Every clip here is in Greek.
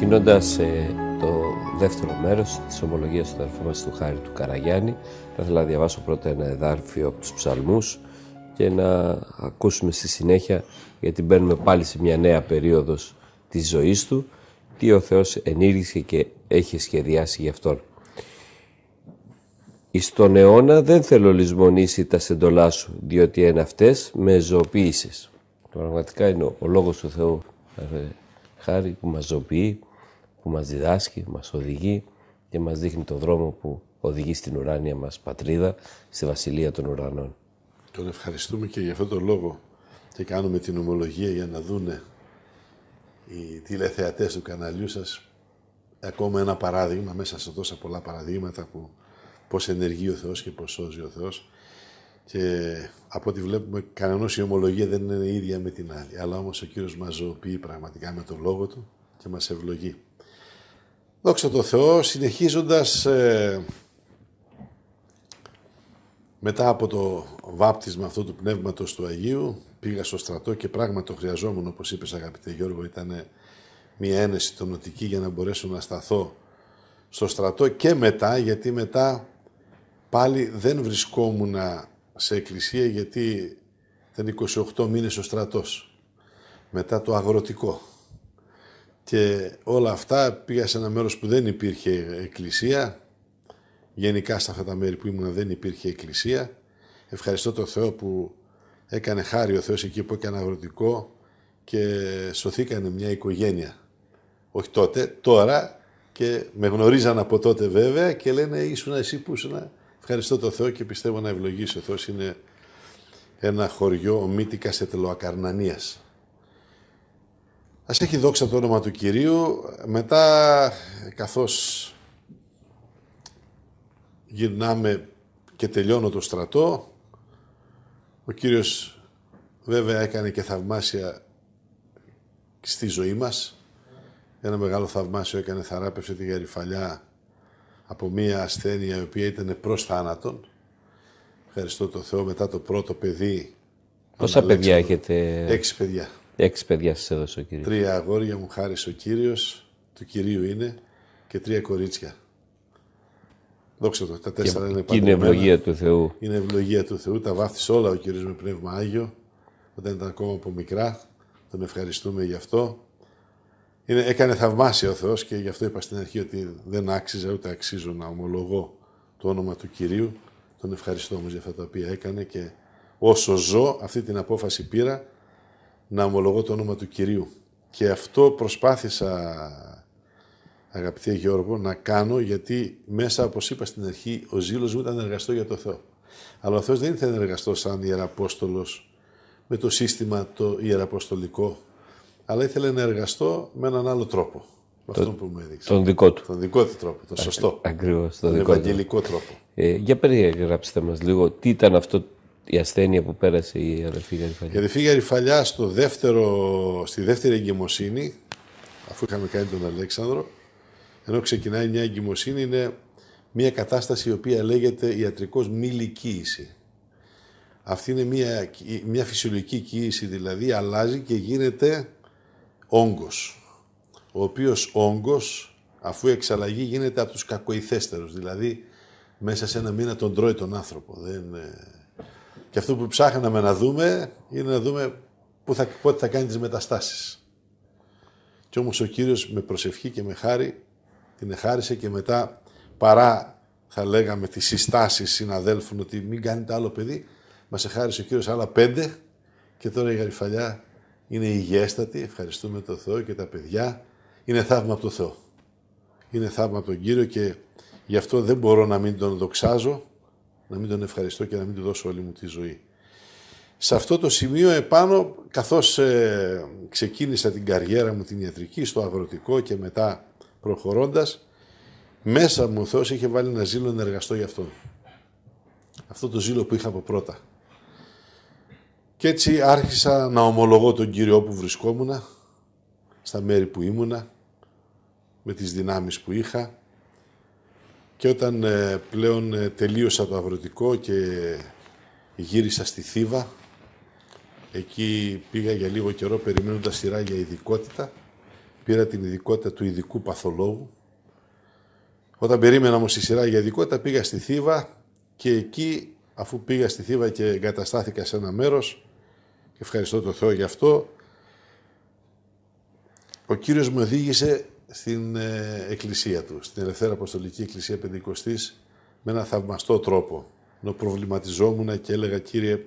Ξεκινώντας ε, το δεύτερο μέρος της ομολογίας του αδερφού του Χάρη του Καραγιάννη θα ήθελα να διαβάσω πρώτα ένα εδάρφιο από τους ψαλμούς και να ακούσουμε στη συνέχεια γιατί μπαίνουμε πάλι σε μια νέα περίοδος της ζωής του τι ο Θεός ενήργησε και έχει σχεδιάσει γι' αυτόν. Εις τον αιώνα δεν θέλω λησμονήσει τα σεντολά σου, διότι είναι αυτές με ζωοποίησες. πραγματικά είναι ο, ο λόγος του Θεού, ε, χάρη που μας ζωοποιεί, που μας διδάσκει, μας οδηγεί και μας δείχνει τον δρόμο που οδηγεί στην ουράνια μας πατρίδα, στη Βασιλεία των Ουρανών. Τον ευχαριστούμε και για αυτόν τον λόγο και κάνουμε την ομολογία για να δούνε οι τηλεθεατές του καναλιού σας ακόμα ένα παράδειγμα μέσα σε τόσα πολλά παραδείγματα που πώς ενεργεί ο Θεός και πώς σώζει ο Θεός και από ό,τι βλέπουμε κανένα η ομολογία δεν είναι ίδια με την άλλη αλλά όμως ο Κύριος μας ζωοποιεί πραγματικά με τον λόγο Του και μας ευλογεί. Δόξα τω Θεώ, συνεχίζοντας ε, μετά από το βάπτισμα αυτού του Πνεύματος του Αγίου, πήγα στο στρατό και πράγμα το χρειαζόμουν, όπως είπες αγαπητέ Γιώργο, ήταν μια ένεση τονωτική για να μπορέσω να σταθώ στο στρατό και μετά, γιατί μετά πάλι δεν βρισκόμουν σε εκκλησία γιατί ήταν 28 μήνες ο στρατός. Μετά το αγροτικό, και όλα αυτά πήγα σε ένα μέρος που δεν υπήρχε εκκλησία. Γενικά στα αυτά τα μέρη που ήμουν δεν υπήρχε εκκλησία. Ευχαριστώ τον Θεό που έκανε χάρη ο Θεός εκεί που έκανε αγροτικό και σωθήκανε μια οικογένεια. Όχι τότε, τώρα και με γνωρίζαν από τότε βέβαια και λένε ήσουν εσύ που ήσουν. Ευχαριστώ τον Θεό και πιστεύω να ευλογήσω. ο Θεός. Είναι ένα χωριό ο σε Ας έχει δόξα το όνομα του Κυρίου, μετά καθώς γυρνάμε και τελειώνω το στρατό, ο Κύριος βέβαια έκανε και θαυμάσια στη ζωή μας. Ένα μεγάλο θαυμάσιο έκανε, θαράπευσε τη γαριφαλιά από μία ασθένεια η οποία ήταν προς θάνατον. Ευχαριστώ το Θεό μετά το πρώτο παιδί. Πόσα παιδιά έχετε. Έξι παιδιά. Έξι παιδιά σας έδωσε ο κύριος. Τρία αγόρια μου χάρη ο κύριος, του κυρίου είναι και τρία κορίτσια. Δόξα τω, τα τέσσερα είναι πάντα. Είναι ευλογία του Θεού. Είναι ευλογία του Θεού. Τα βάφτισε όλα ο κύριος με πνεύμα Άγιο όταν ήταν ακόμα από μικρά. Τον ευχαριστούμε γι' αυτό. Είναι, έκανε θαυμάσια ο Θεός και γι' αυτό είπα στην αρχή ότι δεν άξιζα ούτε αξίζω να ομολογώ το όνομα του κυρίου. Τον ευχαριστώ όμως για αυτά τα οποία έκανε και όσο ζω, αυτή την απόφαση πήρα να ομολογώ το όνομα του Κυρίου. Και αυτό προσπάθησα, αγαπητέ Γιώργο, να κάνω γιατί μέσα, όπως είπα στην αρχή, ο ζήλος μου ήταν εργαστό για το Θεό. Αλλά ο Θεός δεν ήταν εργαστό σαν Ιεραπόστολος με το σύστημα το ιεραποστολικό, αλλά ήθελε να εργαστώ με έναν άλλο τρόπο. αυτό που μου έδειξε. Τον δικό του. Τον δικό του τρόπο, τον σωστό. Ακριβώς. Τον, τον ευαγγελικό τρόπο. Ε, για περιέγραψτε μας λίγο, τι ήταν αυτό η ασθένεια που πέρασε η αδερφή Γαριφαλιά. Η αδερφή Γαριφαλιά στο δεύτερο, στη δεύτερη εγκυμοσύνη, αφού είχαμε κάνει τον Αλέξανδρο, ενώ ξεκινάει μια εγκυμοσύνη, είναι μια κατάσταση η οποία λέγεται ιατρικός μη Αυτή είναι μια, μια φυσιολογική κοίηση, δηλαδή αλλάζει και γίνεται όγκος, ο οποίος όγκος, αφού η γίνεται από τους κακοηθέστερους, δηλαδή μέσα σε ένα μήνα τον τρώει τον άνθρωπο. Δεν, ε, και αυτό που ψάχναμε να δούμε είναι να δούμε πού θα, πότε θα κάνει τις μεταστάσεις. Κι όμως ο Κύριος με προσευχή και με χάρη την εχάρισε και μετά παρά θα λέγαμε τις συστάσεις συναδέλφων ότι μην κάνετε άλλο παιδί, μας εχάρισε ο Κύριος άλλα πέντε και τώρα η γαριφαλιά είναι υγιέστατη, ευχαριστούμε τον Θεό και τα παιδιά. Είναι θαύμα από τον Θεό. Είναι θαύμα από τον Κύριο και γι' αυτό δεν μπορώ να μην τον δοξάζω να μην τον ευχαριστώ και να μην του δώσω όλη μου τη ζωή. Σε αυτό το σημείο επάνω, καθώς ε, ξεκίνησα την καριέρα μου την ιατρική στο αγροτικό και μετά προχωρώντας, μέσα μου ο Θεός είχε βάλει ένα ζήλο να εργαστώ για αυτόν. Αυτό το ζήλο που είχα από πρώτα. Και έτσι άρχισα να ομολογώ τον Κύριο που βρισκόμουνα, στα μέρη που ήμουνα, με τις δυνάμεις που είχα, και όταν ε, πλέον ε, τελείωσα το αγροτικό και γύρισα στη Θήβα, εκεί πήγα για λίγο καιρό περιμένοντας σειρά για ειδικότητα. Πήρα την ειδικότητα του ειδικού παθολόγου. Όταν περίμενα όμως η σειρά για ειδικότητα πήγα στη Θήβα και εκεί αφού πήγα στη Θήβα και εγκαταστάθηκα σε ένα μέρος, ευχαριστώ τον Θεό γι' αυτό, ο Κύριος μου οδήγησε στην ε, εκκλησία του, στην Ελευθέρα Αποστολική Εκκλησία Πεντηκοστής με ένα θαυμαστό τρόπο. Ενώ προβληματιζόμουν και έλεγα «Κύριε,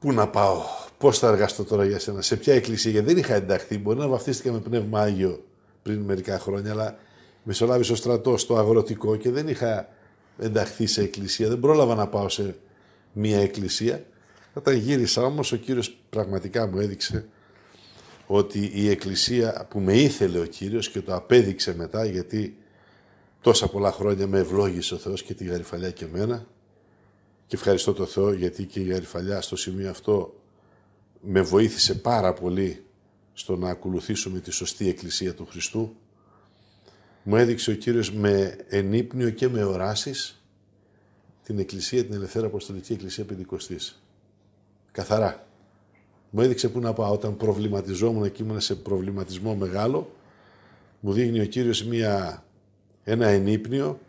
πού να πάω, πώς θα εργαστώ τώρα για σένα, σε ποια εκκλησία, γιατί δεν είχα ενταχθεί, μπορεί να βαφτίστηκα με Πνεύμα Άγιο πριν μερικά χρόνια, αλλά μεσολάβησε ο στρατός στο αγροτικό και δεν είχα ενταχθεί σε εκκλησία, δεν πρόλαβα να πάω σε μία εκκλησία. Όταν γύρισα όμως, ο κύριος πραγματικά μου έδειξε ότι η Εκκλησία που με ήθελε ο Κύριος και το απέδειξε μετά γιατί τόσα πολλά χρόνια με ευλόγησε ο Θεός και τη Γαριφαλιά και εμένα και ευχαριστώ τον Θεό γιατί και η Γαριφαλιά στο σημείο αυτό με βοήθησε πάρα πολύ στο να ακολουθήσουμε τη σωστή Εκκλησία του Χριστού. Μου έδειξε ο Κύριος με ενύπνιο και με οράσεις την Εκκλησία, την Ελευθέρα Αποστολική Εκκλησία Πεντηκοστής. Καθαρά. Μου έδειξε πού να πάω. Όταν προβληματιζόμουν και ήμουν σε προβληματισμό μεγάλο, μου δείχνει ο Κύριος μια, ένα ενύπνιο,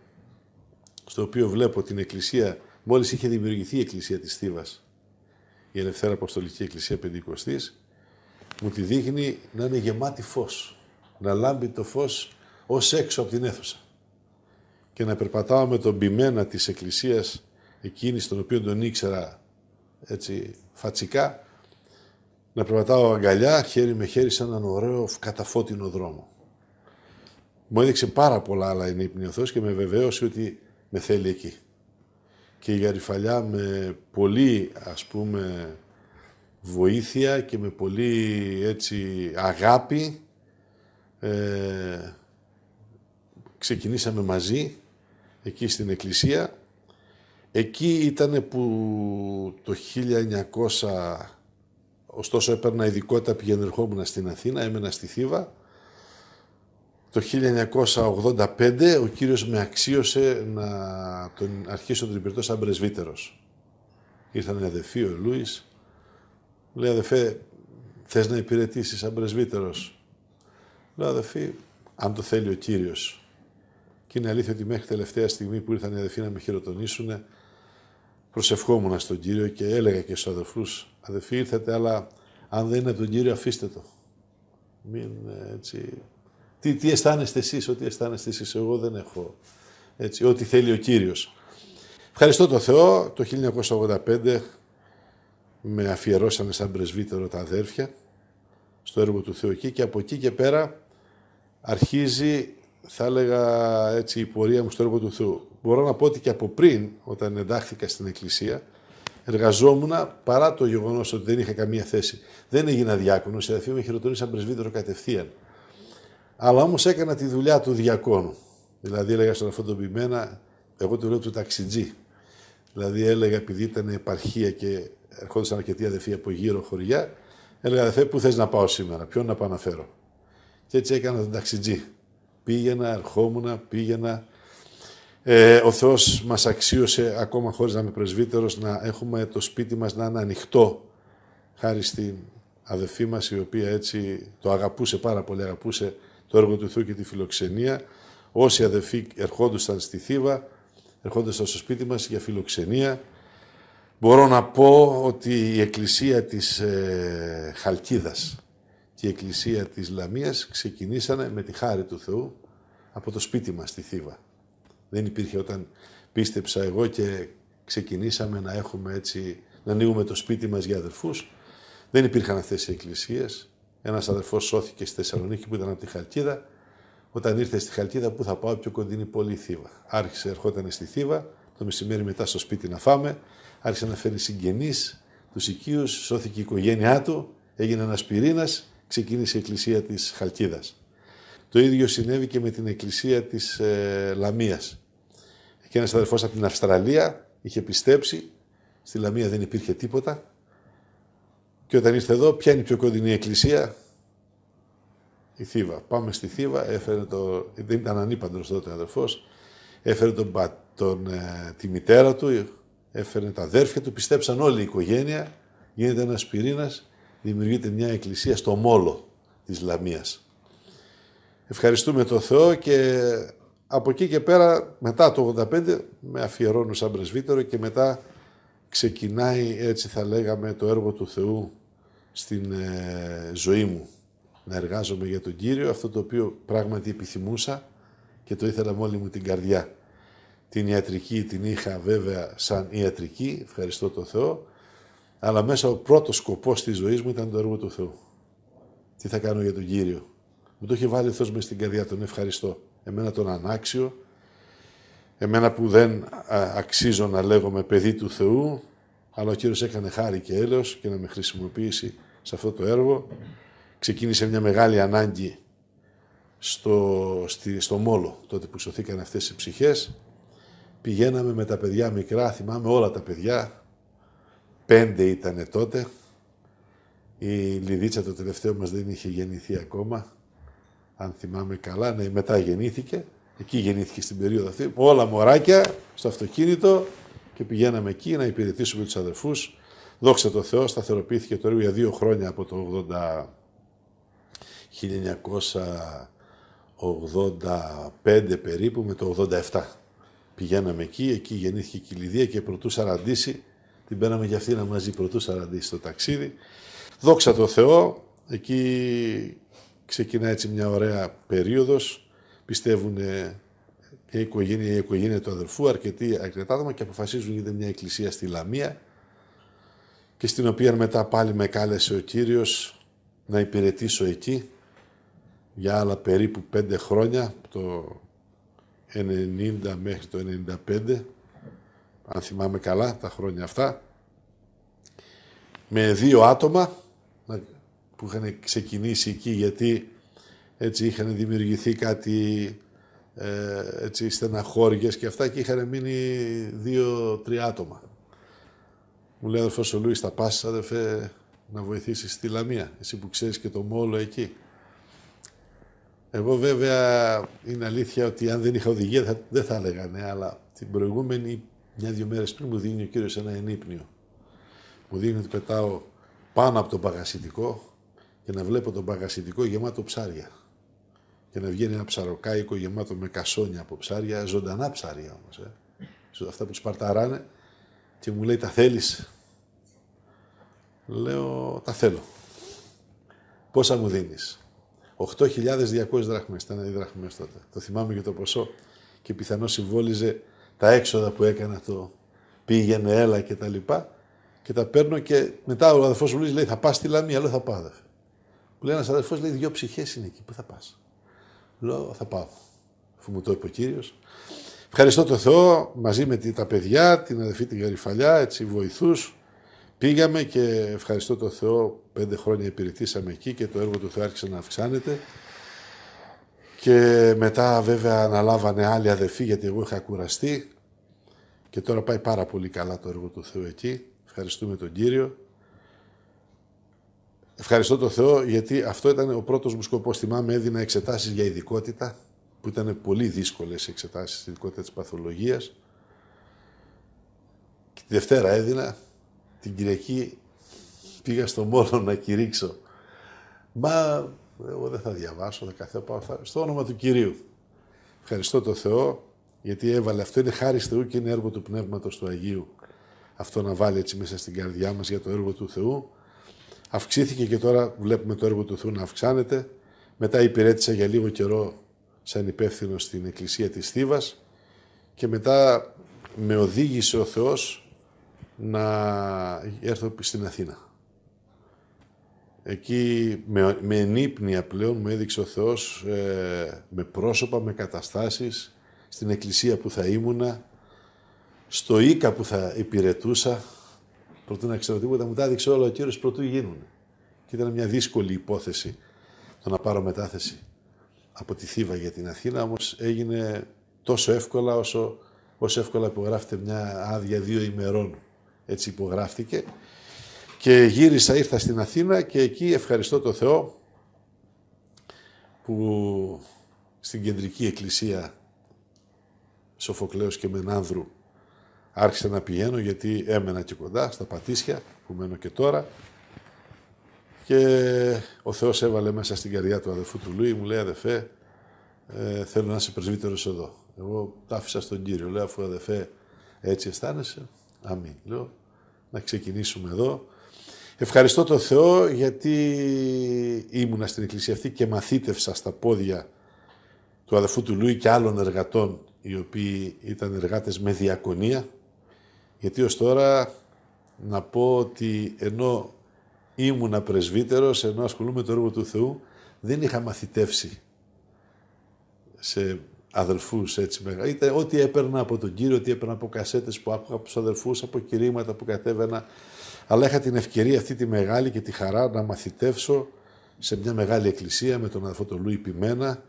στο οποίο βλέπω την εκκλησία, μόλις είχε δημιουργηθεί η εκκλησία της Θήβας, η Ελευθέρα Αποστολική Εκκλησία Πεντηκοστής, μου τη δείχνει να είναι γεμάτη φως, να λάμπει το φως ως έξω από την αίθουσα και να περπατάω με τον ποιμένα της εκκλησίας εκείνης τον οποίο τον ήξερα έτσι φατσικά να περπατάω αγκαλιά, χέρι με χέρι, σε έναν ωραίο καταφώτινο δρόμο. Μου έδειξε πάρα πολλά άλλα Θεός, και με βεβαίωσε ότι με θέλει εκεί. Και η Γαριφαλιά με πολύ, ας πούμε, βοήθεια και με πολύ έτσι αγάπη ε, ξεκινήσαμε μαζί εκεί στην εκκλησία. Εκεί ήταν που το 1900 Ωστόσο έπαιρνα ειδικότητα πηγαίνω ερχόμουν στην Αθήνα, έμενα στη Θήβα. Το 1985 ο κύριος με αξίωσε να τον αρχίσω τον υπηρετώ σαν πρεσβύτερος. Ήρθαν οι ο Λούις. Λέει αδεφέ θες να υπηρετήσεις σαν πρεσβύτερος. Λέω αδεφή, αν το θέλει ο κύριος. Και είναι αλήθεια ότι μέχρι τελευταία στιγμή που ήρθαν οι αδεφοί να με χειροτονήσουνε, προσευχόμουν στον Κύριο και έλεγα και στους αδελφούς, αδελφοί ήρθατε, αλλά αν δεν είναι τον Κύριο αφήστε το. Μην ε, έτσι... Τι, αισθάνεστε εσείς, ό,τι αισθάνεστε εσείς, εγώ δεν έχω έτσι, ό,τι θέλει ο Κύριος. Ευχαριστώ τον Θεό, το 1985 με αφιερώσανε σαν πρεσβύτερο τα αδέρφια στο έργο του Θεού και από εκεί και πέρα αρχίζει θα έλεγα έτσι η πορεία μου στο έργο του Θεού. Μπορώ να πω ότι και από πριν, όταν εντάχθηκα στην Εκκλησία, εργαζόμουν παρά το γεγονός ότι δεν είχα καμία θέση. Δεν έγινα διάκονος, οι αδελφοί μου χειροτονήσαν πρεσβύτερο κατευθείαν. Αλλά όμως έκανα τη δουλειά του διακόνου. Δηλαδή έλεγα στον αυτόν εγώ το λέω του ταξιτζή. Δηλαδή έλεγα επειδή ήταν επαρχία και ερχόντουσαν αρκετοί αδερφοί από γύρω χωριά, έλεγα αδερφέ, πού θες να πάω σήμερα, ποιον να πάω να φέρω. Και έτσι έκανα τον ταξιτζή πήγαινα, ερχόμουνα, πήγαινα. Ε, ο Θεός μας αξίωσε, ακόμα χωρίς να είμαι πρεσβύτερος, να έχουμε το σπίτι μας να είναι ανοιχτό, χάρη στην αδελφή μας, η οποία έτσι το αγαπούσε πάρα πολύ, αγαπούσε το έργο του Θεού και τη φιλοξενία. Όσοι αδερφοί ερχόντουσαν στη Θήβα, ερχόντουσαν στο σπίτι μας για φιλοξενία. Μπορώ να πω ότι η εκκλησία της ε, Χαλκίδας, και η Εκκλησία της Λαμίας ξεκινήσανε με τη χάρη του Θεού από το σπίτι μας στη Θήβα. Δεν υπήρχε όταν πίστεψα εγώ και ξεκινήσαμε να έχουμε έτσι, να ανοίγουμε το σπίτι μας για αδερφούς. Δεν υπήρχαν αυτές οι εκκλησίες. Ένας αδερφός σώθηκε στη Θεσσαλονίκη που ήταν από τη Χαλκίδα. Όταν ήρθε στη Χαλκίδα, πού θα πάω, πιο κοντινή πολύ Θήβα. Άρχισε, ερχόταν στη Θήβα, το μεσημέρι μετά στο σπίτι να φάμε. Άρχισε να φέρει συγγενείς, τους οικείους, σώθηκε η οικογένειά του, έγινε ένας πυρήνας ξεκίνησε η εκκλησία της Χαλκίδας. Το ίδιο συνέβη και με την εκκλησία της ε, Λαμίας. Και ένας αδερφός από την Αυστραλία είχε πιστέψει, στη Λαμία δεν υπήρχε τίποτα και όταν ήρθε εδώ, ποια είναι η πιο κοντινή εκκλησία, η Θήβα. Πάμε στη Θήβα, έφερε το, δεν ήταν ανήπαντρος τότε ο αδερφός, έφερε τον, ε, τη μητέρα του, έφερε τα αδέρφια του, πιστέψαν όλη η οικογένεια, γίνεται ένας πυρήνας δημιουργείται μια εκκλησία στο μόλο της Λαμίας. Ευχαριστούμε τον Θεό και από εκεί και πέρα, μετά το 85, με αφιερώνω σαν πρεσβύτερο και μετά ξεκινάει, έτσι θα λέγαμε, το έργο του Θεού στην ε, ζωή μου. Να εργάζομαι για τον Κύριο, αυτό το οποίο πράγματι επιθυμούσα και το ήθελα με μου την καρδιά. Την ιατρική την είχα βέβαια σαν ιατρική, ευχαριστώ τον Θεό, αλλά μέσα ο πρώτος σκοπός της ζωής μου ήταν το έργο του Θεού. Τι θα κάνω για τον Κύριο. Μου το είχε βάλει ο Θεός στην καρδιά, τον ευχαριστώ. Εμένα τον ανάξιο, εμένα που δεν αξίζω να λέγομαι παιδί του Θεού, αλλά ο Κύριος έκανε χάρη και έλεος και να με χρησιμοποιήσει σε αυτό το έργο. Ξεκίνησε μια μεγάλη ανάγκη στο, στη, στο Μόλο, τότε που σωθήκαν αυτές οι ψυχές. Πηγαίναμε με τα παιδιά μικρά, θυμάμαι όλα τα παιδιά, Πέντε ήταν τότε. Η Λιδίτσα το τελευταίο μας δεν είχε γεννηθεί ακόμα. Αν θυμάμαι καλά, ναι, μετά γεννήθηκε. Εκεί γεννήθηκε στην περίοδο αυτή. Όλα μωράκια στο αυτοκίνητο και πηγαίναμε εκεί να υπηρετήσουμε τους αδερφούς. Δόξα τω Θεώ, σταθεροποιήθηκε το έργο για δύο χρόνια από το 1985 περίπου με το 87. Πηγαίναμε εκεί, εκεί γεννήθηκε η Κιλιδία και προτού σαραντήσει την πέραμε για αυτή μαζί πρωτού σαραντή στο ταξίδι. Δόξα τω Θεώ, εκεί ξεκινά έτσι μια ωραία περίοδος. Πιστεύουν η οικογένεια, η οικογένεια του αδερφού, αρκετοί αρκετά άτομα και αποφασίζουν γίνεται μια εκκλησία στη Λαμία και στην οποία μετά πάλι με κάλεσε ο Κύριος να υπηρετήσω εκεί για άλλα περίπου πέντε χρόνια, από το 90 μέχρι το 95 αν θυμάμαι καλά τα χρόνια αυτά, με δύο άτομα που είχαν ξεκινήσει εκεί γιατί έτσι είχαν δημιουργηθεί κάτι ε, έτσι στεναχώριες και αυτά και είχαν μείνει δύο-τρία άτομα. Μου λέει αδερφός ο Λούις θα πας αδερφέ να βοηθήσεις στη Λαμία, εσύ που ξέρεις και το μόλο εκεί. Εγώ βέβαια είναι αλήθεια ότι αν δεν είχα οδηγία δεν θα έλεγανε, ναι, αλλά την προηγούμενη μια-δύο μέρες πριν μου δίνει ο κύριος ένα ενύπνιο. Μου δίνει ότι πετάω πάνω από τον παγασιτικό και να βλέπω τον παγασιτικό γεμάτο ψάρια. Και να βγαίνει ένα ψαροκάικο γεμάτο με κασόνια από ψάρια, ζωντανά ψάρια όμως. Ε. Αυτά που σπαρταράνε, και μου λέει τα θέλεις. Λέω τα θέλω. Πόσα μου δίνεις. 8.200 δραχμές ήταν οι δραχμές τότε. Το θυμάμαι και το ποσό και πιθανώς συμβόλιζε τα έξοδα που έκανα, το πήγαινε, έλα και τα λοιπά. Και τα παίρνω και μετά ο αδερφός μου λέει: Θα πας στη Λαμία, λέω: Θα πάω, αδερφέ. Μου λέει ένας αδερφός: λέει, Δύο ψυχές είναι εκεί, πού θα πας. Λέω: Θα πάω. Αφού μου το είπε ο κύριος. Ευχαριστώ τον Θεό μαζί με τα παιδιά, την αδερφή την Γαριφαλιά, έτσι βοηθούς. Πήγαμε και ευχαριστώ τον Θεό. Πέντε χρόνια υπηρετήσαμε εκεί και το έργο του Θεού άρχισε να αυξάνεται. Και μετά βέβαια αναλάβανε άλλοι αδερφοί γιατί εγώ είχα κουραστεί και τώρα πάει πάρα πολύ καλά το έργο του Θεού εκεί. Ευχαριστούμε τον Κύριο. Ευχαριστώ τον Θεό γιατί αυτό ήταν ο πρώτος μου σκοπός. Θυμάμαι έδινα εξετάσεις για ειδικότητα που ήταν πολύ δύσκολες οι εξετάσεις στην ειδικότητα της παθολογίας. Και τη Δευτέρα έδινα, την Κυριακή πήγα στο μόνο να κηρύξω. Μα εγώ δεν θα διαβάσω, θα καθώ πάω θα... στο όνομα του Κυρίου. Ευχαριστώ τον Θεό γιατί έβαλε αυτό. Είναι χάρη Θεού και είναι έργο του Πνεύματος του Αγίου. Αυτό να βάλει έτσι μέσα στην καρδιά μας για το έργο του Θεού. Αυξήθηκε και τώρα βλέπουμε το έργο του Θεού να αυξάνεται. Μετά υπηρέτησα για λίγο καιρό σαν υπεύθυνο στην Εκκλησία της Θήβας και μετά με οδήγησε ο Θεός να έρθω στην Αθήνα. Εκεί με, με πλέον μου έδειξε ο Θεός ε, με πρόσωπα, με καταστάσεις, στην εκκλησία που θα ήμουνα, στο ίκα που θα υπηρετούσα, πρωτού να ξέρω τίποτα, μου τα έδειξε όλα ο Κύριος πρωτού γίνουν. Και ήταν μια δύσκολη υπόθεση το να πάρω μετάθεση από τη Θήβα για την Αθήνα, όμως έγινε τόσο εύκολα όσο, όσο εύκολα υπογράφεται μια άδεια δύο ημερών. Έτσι υπογράφτηκε. Και γύρισα, ήρθα στην Αθήνα και εκεί ευχαριστώ τον Θεό που στην κεντρική εκκλησία Σοφοκλέος και Μενάνδρου άρχισα να πηγαίνω γιατί έμενα και κοντά στα Πατήσια που μένω και τώρα και ο Θεός έβαλε μέσα στην καρδιά του αδερφού του Λουί μου λέει αδερφέ ε, θέλω να είσαι πρεσβύτερος εδώ. Εγώ τα άφησα στον Κύριο. Λέω αφού αδερφέ έτσι αισθάνεσαι, αμήν. Λέω να ξεκινήσουμε εδώ Ευχαριστώ τον Θεό γιατί ήμουνα στην εκκλησία αυτή και μαθήτευσα στα πόδια του αδελφού του Λούι και άλλων εργατών οι οποίοι ήταν εργάτες με διακονία γιατί ως τώρα να πω ότι ενώ ήμουνα πρεσβύτερος, ενώ ασχολούμαι το έργο του Θεού δεν είχα μαθητεύσει σε αδελφούς έτσι μεγάλο. ό,τι έπαιρνα από τον κύριο, ό,τι έπαιρνα από κασέτες που άκουγα από τους αδελφούς, από κηρύγματα που κατέβαινα. Αλλά είχα την ευκαιρία αυτή τη μεγάλη και τη χαρά να μαθητεύσω σε μια μεγάλη εκκλησία με τον αδελφό τον Λούι Πιμένα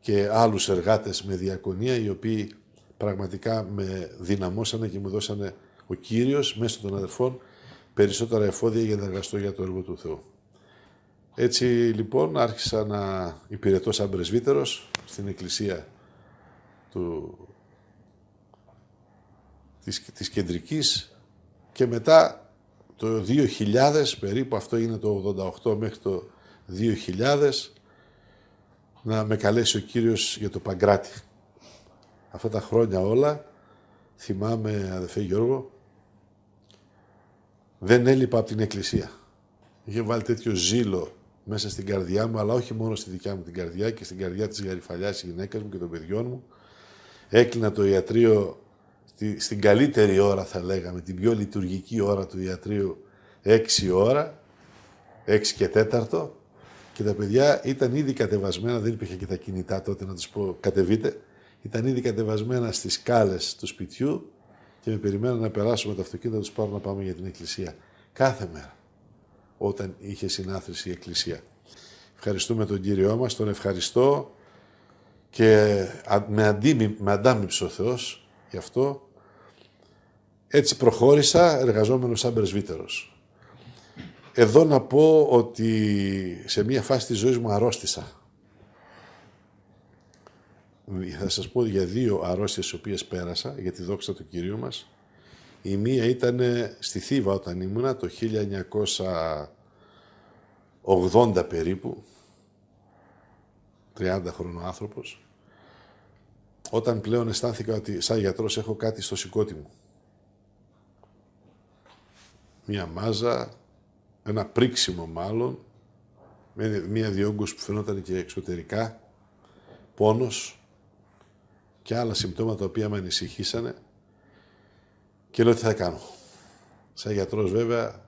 και άλλους εργάτες με διακονία οι οποίοι πραγματικά με δυναμώσανε και μου δώσανε ο κύριος μέσω των αδελφών περισσότερα εφόδια για να εργαστώ για το έργο του Θεού. Έτσι λοιπόν άρχισα να υπηρετώ σαν πρεσβύτερος στην εκκλησία του, της, της κεντρικής και μετά το 2000, περίπου αυτό είναι το 88 μέχρι το 2000, να με καλέσει ο Κύριος για το Παγκράτη. Αυτά τα χρόνια όλα, θυμάμαι αδερφέ Γιώργο, δεν έλειπα από την εκκλησία. Είχε βάλει τέτοιο ζήλο μέσα στην καρδιά μου, αλλά όχι μόνο στη δικιά μου την καρδιά και στην καρδιά της Γαριφαλιάς, της γυναίκας μου και των παιδιών μου, Έκλεινα το ιατρείο στη, στην καλύτερη ώρα θα λέγαμε, την πιο λειτουργική ώρα του ιατρείου 6 ώρα, 6 και τέταρτο, και τα παιδιά ήταν ήδη κατεβασμένα, δεν υπήρχε και τα κινητά τότε να τους πω κατεβείτε, ήταν ήδη κατεβασμένα στις κάλε του σπιτιού και με περιμέναν να περάσουμε το αυτοκίνητο να τους πάρω να πάμε για την εκκλησία. Κάθε μέρα, όταν είχε συνάθρηση η εκκλησία. Ευχαριστούμε τον Κύριό μας, τον ευχαριστώ και με, αντίμι, με αντάμυψε ο Θεός γι' αυτό. Έτσι προχώρησα εργαζόμενος σαν πρεσβύτερος. Εδώ να πω ότι σε μία φάση της ζωής μου αρρώστησα. Θα σας πω για δύο αρρώστιες τις οποίες πέρασα, για τη δόξα του Κυρίου μας. Η μία ήταν στη Θήβα όταν ήμουνα το 1980 περίπου, 30 χρόνο άνθρωπος. Όταν πλέον αισθάνθηκα ότι σαν γιατρός έχω κάτι στο σηκώτι μου. Μία μάζα, ένα πρίξιμο μάλλον, μία διόγκωση που φαινόταν και εξωτερικά, πόνος και άλλα συμπτώματα τα οποία με ανησυχήσανε και λέω τι θα κάνω. Σαν γιατρός βέβαια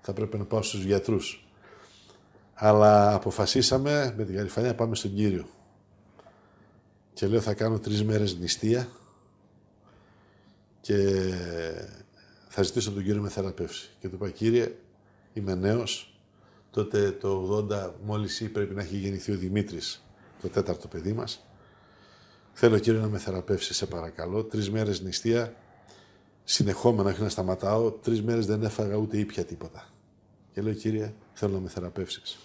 θα πρέπει να πάω στους γιατρούς. Αλλά αποφασίσαμε με την να πάμε στον Κύριο και λέω θα κάνω τρεις μέρες νηστεία και θα ζητήσω τον κύριο με θεραπεύσει. Και του είπα, κύριε, είμαι νέος, τότε το 80 μόλις ή πρέπει να έχει γεννηθεί ο Δημήτρης, το τέταρτο παιδί μας. Θέλω κύριο να με θεραπεύσει, σε παρακαλώ. Τρεις μέρες νηστεία, συνεχόμενα, όχι να σταματάω. Τρεις μέρες δεν έφαγα ούτε ήπια τίποτα. Και λέω, κύριε, θέλω να με θεραπεύσεις.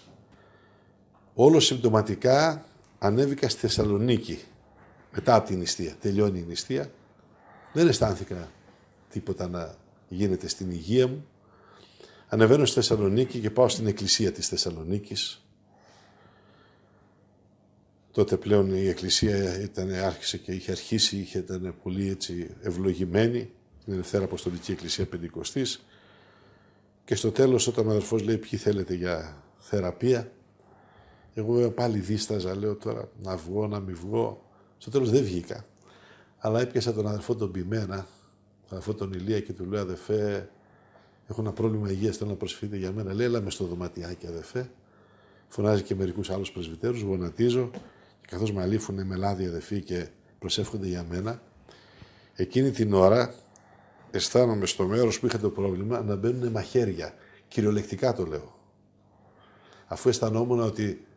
Όλο συμπτωματικά ανέβηκα στη Θεσσαλονίκη μετά από την νηστεία, τελειώνει η νηστεία, δεν αισθάνθηκα τίποτα να γίνεται στην υγεία μου. Ανεβαίνω στη Θεσσαλονίκη και πάω στην εκκλησία της Θεσσαλονίκης. Τότε πλέον η εκκλησία ήταν, άρχισε και είχε αρχίσει, είχε, ήταν πολύ έτσι ευλογημένη, την Ελευθέρα Αποστολική Εκκλησία Πεντηκοστής. Και στο τέλος όταν ο αδερφός λέει ποιοι θέλετε για θεραπεία, εγώ πάλι δίσταζα, λέω τώρα να βγω, να μην βγω, στο τέλος δεν βγήκα. Αλλά έπιασα τον αδερφό τον Πιμένα, τον αδερφό τον Ηλία και του λέω αδερφέ, έχω ένα πρόβλημα υγείας, θέλω να προσφύγετε για μένα. Λέει, έλα με στο δωματιάκι, αδερφέ. Φωνάζει και μερικούς άλλους πρεσβυτέρους, γονατίζω και καθώς με αλήφουνε με λάδι αδερφή και προσεύχονται για μένα, εκείνη την ώρα αισθάνομαι στο μέρος που είχα το πρόβλημα να μπαίνουν μαχαίρια. Κυριολεκτικά το λέω. Αφού αισθανόμουν ότι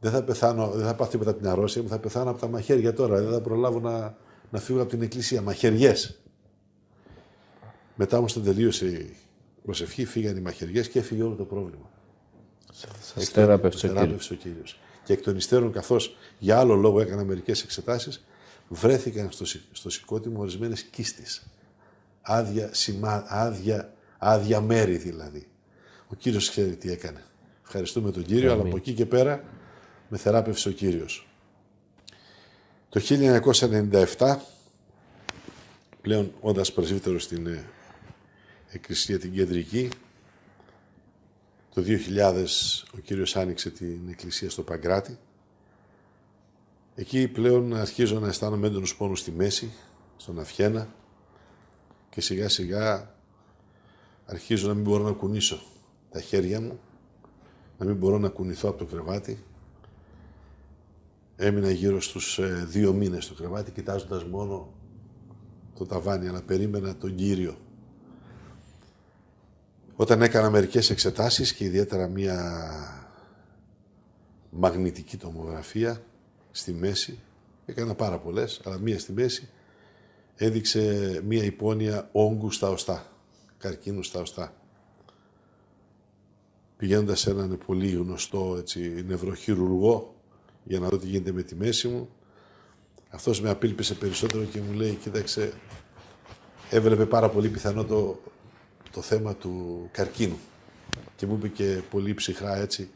δεν θα πεθάνω, δεν θα πάω τίποτα από την αρρώστια μου, θα πεθάνω από τα μαχαίρια τώρα. Δεν θα προλάβω να, να φύγω από την εκκλησία. Μαχαιριές. Μετά όμως τον τελείωσε η προσευχή, φύγαν οι μαχαιριές και έφυγε όλο το πρόβλημα. Σας θεράπευσε ο κύριο. Και εκ των υστέρων, καθώς για άλλο λόγο έκανα μερικές εξετάσεις, βρέθηκαν στο, στο σηκώτη μου ορισμένες κίστες. Άδεια, άδεια, μέρη δηλαδή. Ο κύριος ξέρει τι έκανε. Ευχαριστούμε τον κύριο, αλλά από εκεί και πέρα με θεράπευσε ο Κύριος. Το 1997, πλέον όντας πρεσβύτερος στην ε, Εκκλησία την Κεντρική, το 2000 ο Κύριος άνοιξε την Εκκλησία στο Παγκράτη. Εκεί πλέον αρχίζω να αισθάνομαι έντονους πόνους στη μέση, στον Αφιένα και σιγά σιγά αρχίζω να μην μπορώ να κουνήσω τα χέρια μου, να μην μπορώ να κουνηθώ από το κρεβάτι, Έμεινα γύρω στους ε, δύο μήνες στο κρεβάτι, κοιτάζοντας μόνο το ταβάνι, αλλά περίμενα τον Κύριο. Όταν έκανα μερικές εξετάσεις και ιδιαίτερα μία μαγνητική τομογραφία στη μέση, έκανα πάρα πολλές, αλλά μία στη μέση, έδειξε μία υπόνοια όγκου στα οστά, καρκίνου στα οστά. Πηγαίνοντας σε έναν πολύ γνωστό έτσι, νευροχειρουργό, για να δω τι γίνεται με τη μέση μου. Αυτός με απήλπισε περισσότερο και μου λέει, κοίταξε, έβλεπε πάρα πολύ πιθανό το, το θέμα του καρκίνου. Και μου είπε και πολύ ψυχρά έτσι,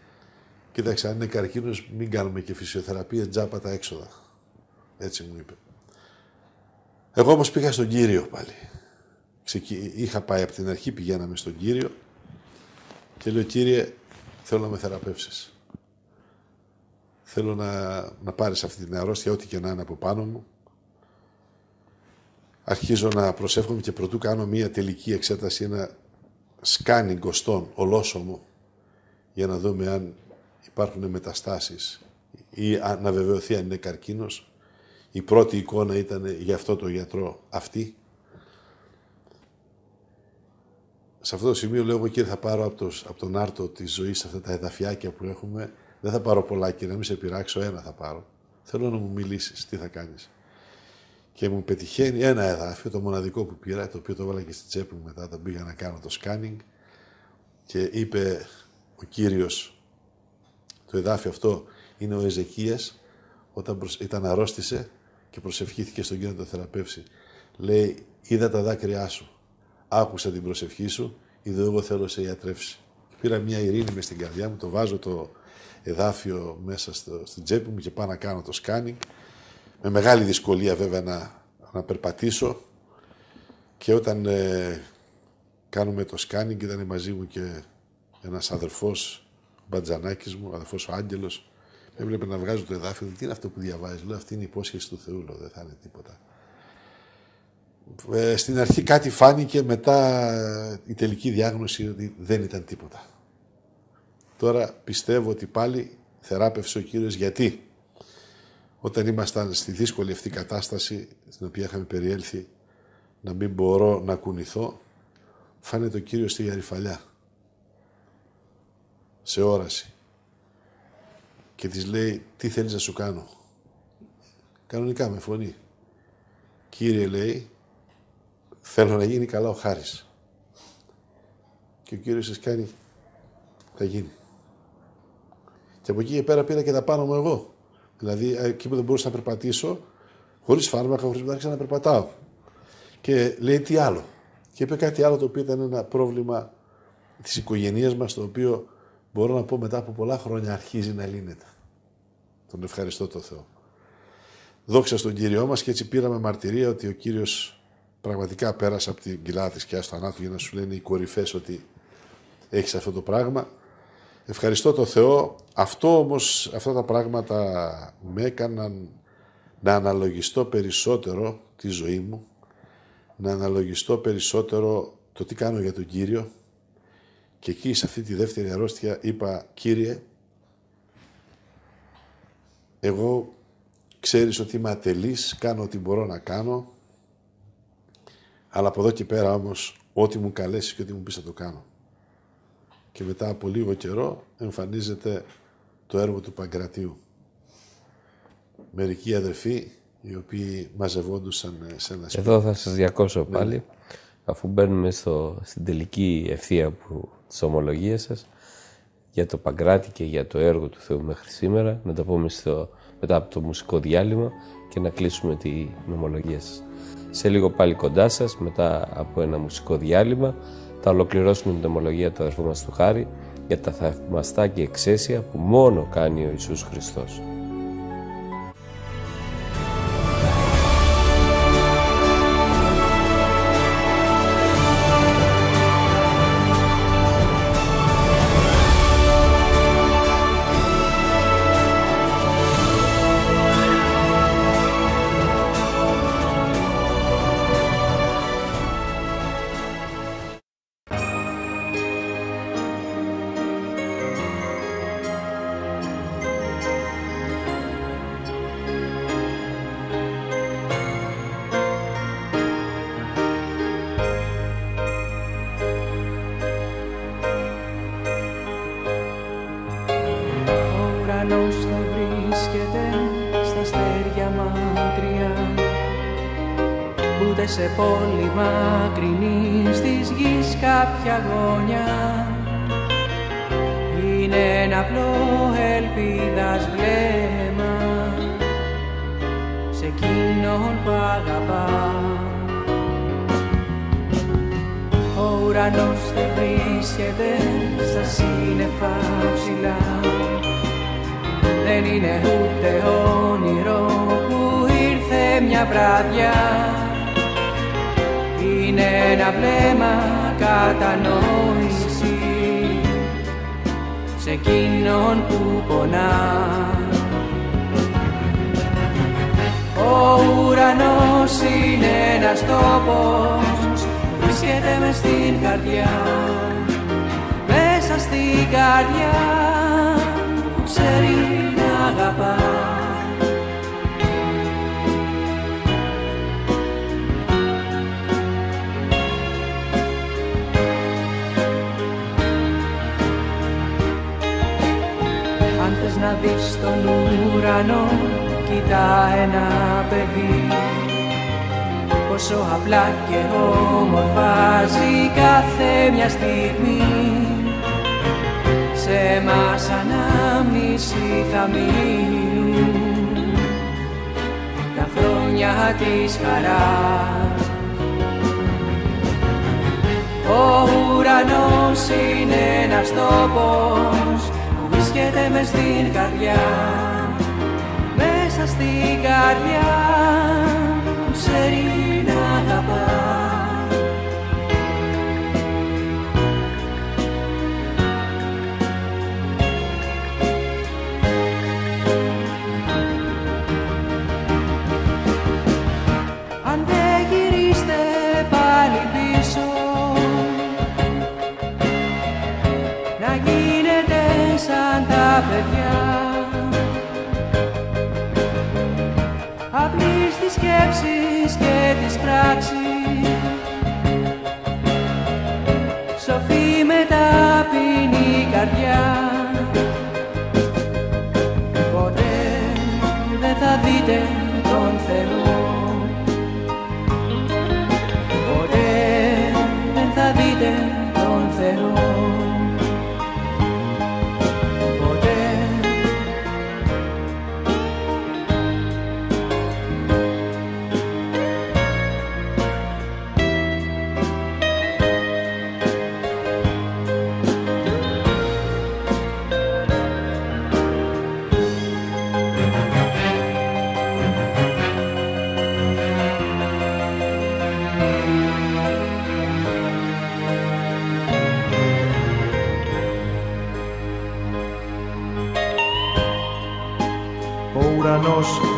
κοίταξε, αν είναι καρκίνος μην κάνουμε και φυσιοθεραπεία, τζάπα τα έξοδα. Έτσι μου είπε. Εγώ όμως πήγα στον Κύριο πάλι. Ξεκι... Είχα πάει από την αρχή, πηγαίναμε στον Κύριο και λέω, Κύριε, θέλω να με θεραπεύσεις. Θέλω να, να πάρεις αυτή την αρρώστια, ό,τι και να είναι από πάνω μου. Αρχίζω να προσεύχομαι και προτού κάνω μία τελική εξέταση, ένα σκάνι κοστών, ολόσωμο, για να δούμε αν υπάρχουν μεταστάσεις ή να βεβαιωθεί αν είναι καρκίνος. Η πρώτη εικόνα ήταν για αυτό το γιατρό αυτή. Σε αυτό το σημείο λέω εγώ κύριε θα πάρω από, από τον άρτο της ζωής αυτά τα εδαφιάκια που έχουμε δεν θα πάρω πολλά και να μην σε πειράξω, ένα θα πάρω. Θέλω να μου μιλήσεις, τι θα κάνεις. Και μου πετυχαίνει ένα εδάφιο, το μοναδικό που πήρα, το οποίο το βάλα και στη τσέπη μου μετά, όταν πήγα να κάνω το σκάνινγκ. Και είπε ο κύριος, το εδάφιο αυτό είναι ο Εζεκίας, όταν ήταν αρρώστησε και προσευχήθηκε στον κύριο να το θεραπεύσει. Λέει, είδα τα δάκρυά σου, άκουσα την προσευχή σου, είδω εγώ θέλω σε ιατρεύσει. Πήρα μια ειρήνη μες στην καρδιά μου, το βάζω το, εδάφιο μέσα στο, στην τσέπη μου και πάω να κάνω το σκάνινγκ. Με μεγάλη δυσκολία βέβαια να, να περπατήσω και όταν ε, κάνουμε το σκάνινγκ ήταν μαζί μου και ένας αδερφός, ο Μπατζανάκης μου, αδερφός ο Άγγελος, Έβλεπε να βγάζω το εδάφιο, τι είναι αυτό που διαβάζεις, Λέω, αυτή είναι η υπόσχεση του Θεού, λέω, δεν θα είναι τίποτα. Ε, στην αρχή κάτι φάνηκε, μετά ε, η τελική διάγνωση ότι δεν ήταν τίποτα. Τώρα πιστεύω ότι πάλι θεράπευσε ο Κύριος γιατί όταν ήμασταν στη δύσκολη αυτή κατάσταση στην οποία είχαμε περιέλθει να μην μπορώ να κουνηθώ φάνεται ο Κύριος στη γαριφαλιά σε όραση και της λέει τι θέλεις να σου κάνω κανονικά με φωνή Κύριε λέει θέλω να γίνει καλά ο Χάρης και ο Κύριος σας κάνει θα γίνει και από εκεί και πέρα πήρα και τα πάνω μου εγώ. Δηλαδή, ε, εκεί που δεν μπορούσα να περπατήσω, χωρίς φάρμακα, χωρίς να να περπατάω. Και λέει τι άλλο. Και είπε κάτι άλλο το οποίο ήταν ένα πρόβλημα της οικογένειας μας, το οποίο μπορώ να πω μετά από πολλά χρόνια αρχίζει να λύνεται. Τον ευχαριστώ το Θεό. Δόξα στον Κύριό μας και έτσι πήραμε μαρτυρία ότι ο Κύριος πραγματικά πέρασε από την κοιλά της και άστο για να σου λένε οι κορυφές ότι έχεις αυτό το πράγμα. Ευχαριστώ το Θεό. Αυτό όμως, αυτά τα πράγματα με έκαναν να αναλογιστώ περισσότερο τη ζωή μου, να αναλογιστώ περισσότερο το τι κάνω για τον Κύριο και εκεί σε αυτή τη δεύτερη αρρώστια είπα «Κύριε, εγώ ξέρεις ότι είμαι ατελής, κάνω ό,τι μπορώ να κάνω, αλλά από εδώ και πέρα όμως ό,τι μου καλέσει και ό,τι μου πεις θα το κάνω» και μετά από λίγο καιρό εμφανίζεται το έργο του Παγκρατίου. Μερικοί αδερφοί οι οποίοι μαζευόντουσαν σε ένα σπίτι. Εδώ θα σας διακόσω ναι. πάλι, αφού μπαίνουμε στο, στην τελική ευθεία που, της ομολογίας σας, για το Παγκράτη και για το έργο του Θεού μέχρι σήμερα, να τα πούμε στο, μετά από το μουσικό διάλειμμα και να κλείσουμε την ομολογία σας. Σε λίγο πάλι κοντά σας, μετά από ένα μουσικό διάλειμμα, θα ολοκληρώσουμε την ομολογία του αδερφού μας του Χάρη για τα θαυμαστά και εξαίσια που μόνο κάνει ο Ιησούς Χριστός. σε πόλη μακρινή της γης κάποια γωνιά είναι ένα απλό ελπίδας βλέμμα σε εκείνον που αγαπάς Ο ουρανός δεν βρίσκεται στα σύννεφα ψηλά δεν είναι ούτε όνειρο που ήρθε μια βραδιά είναι ένα βλέμμα κατανόηση σε εκείνον που πονά. Ο ουρανός είναι ένας τόπος βρίσκεται μες στην καρδιά μέσα στην καρδιά που ξέρει να αγαπά. δει στον ουρανό κοιτά ένα παιδί πόσο απλά και όμορφα ζει κάθε μια στιγμή σε μας ανάμνηση θα μείνουν τα χρόνια της χαράς Ο ουρανός είναι ένας τόπος βρίσκεται μες στην καρδιά μέσα στην καρδιά ξέρει να αγαπάς παιδιά Απλή στις σκέψεις και της πράξεις Σοφή με ταπεινή καρδιά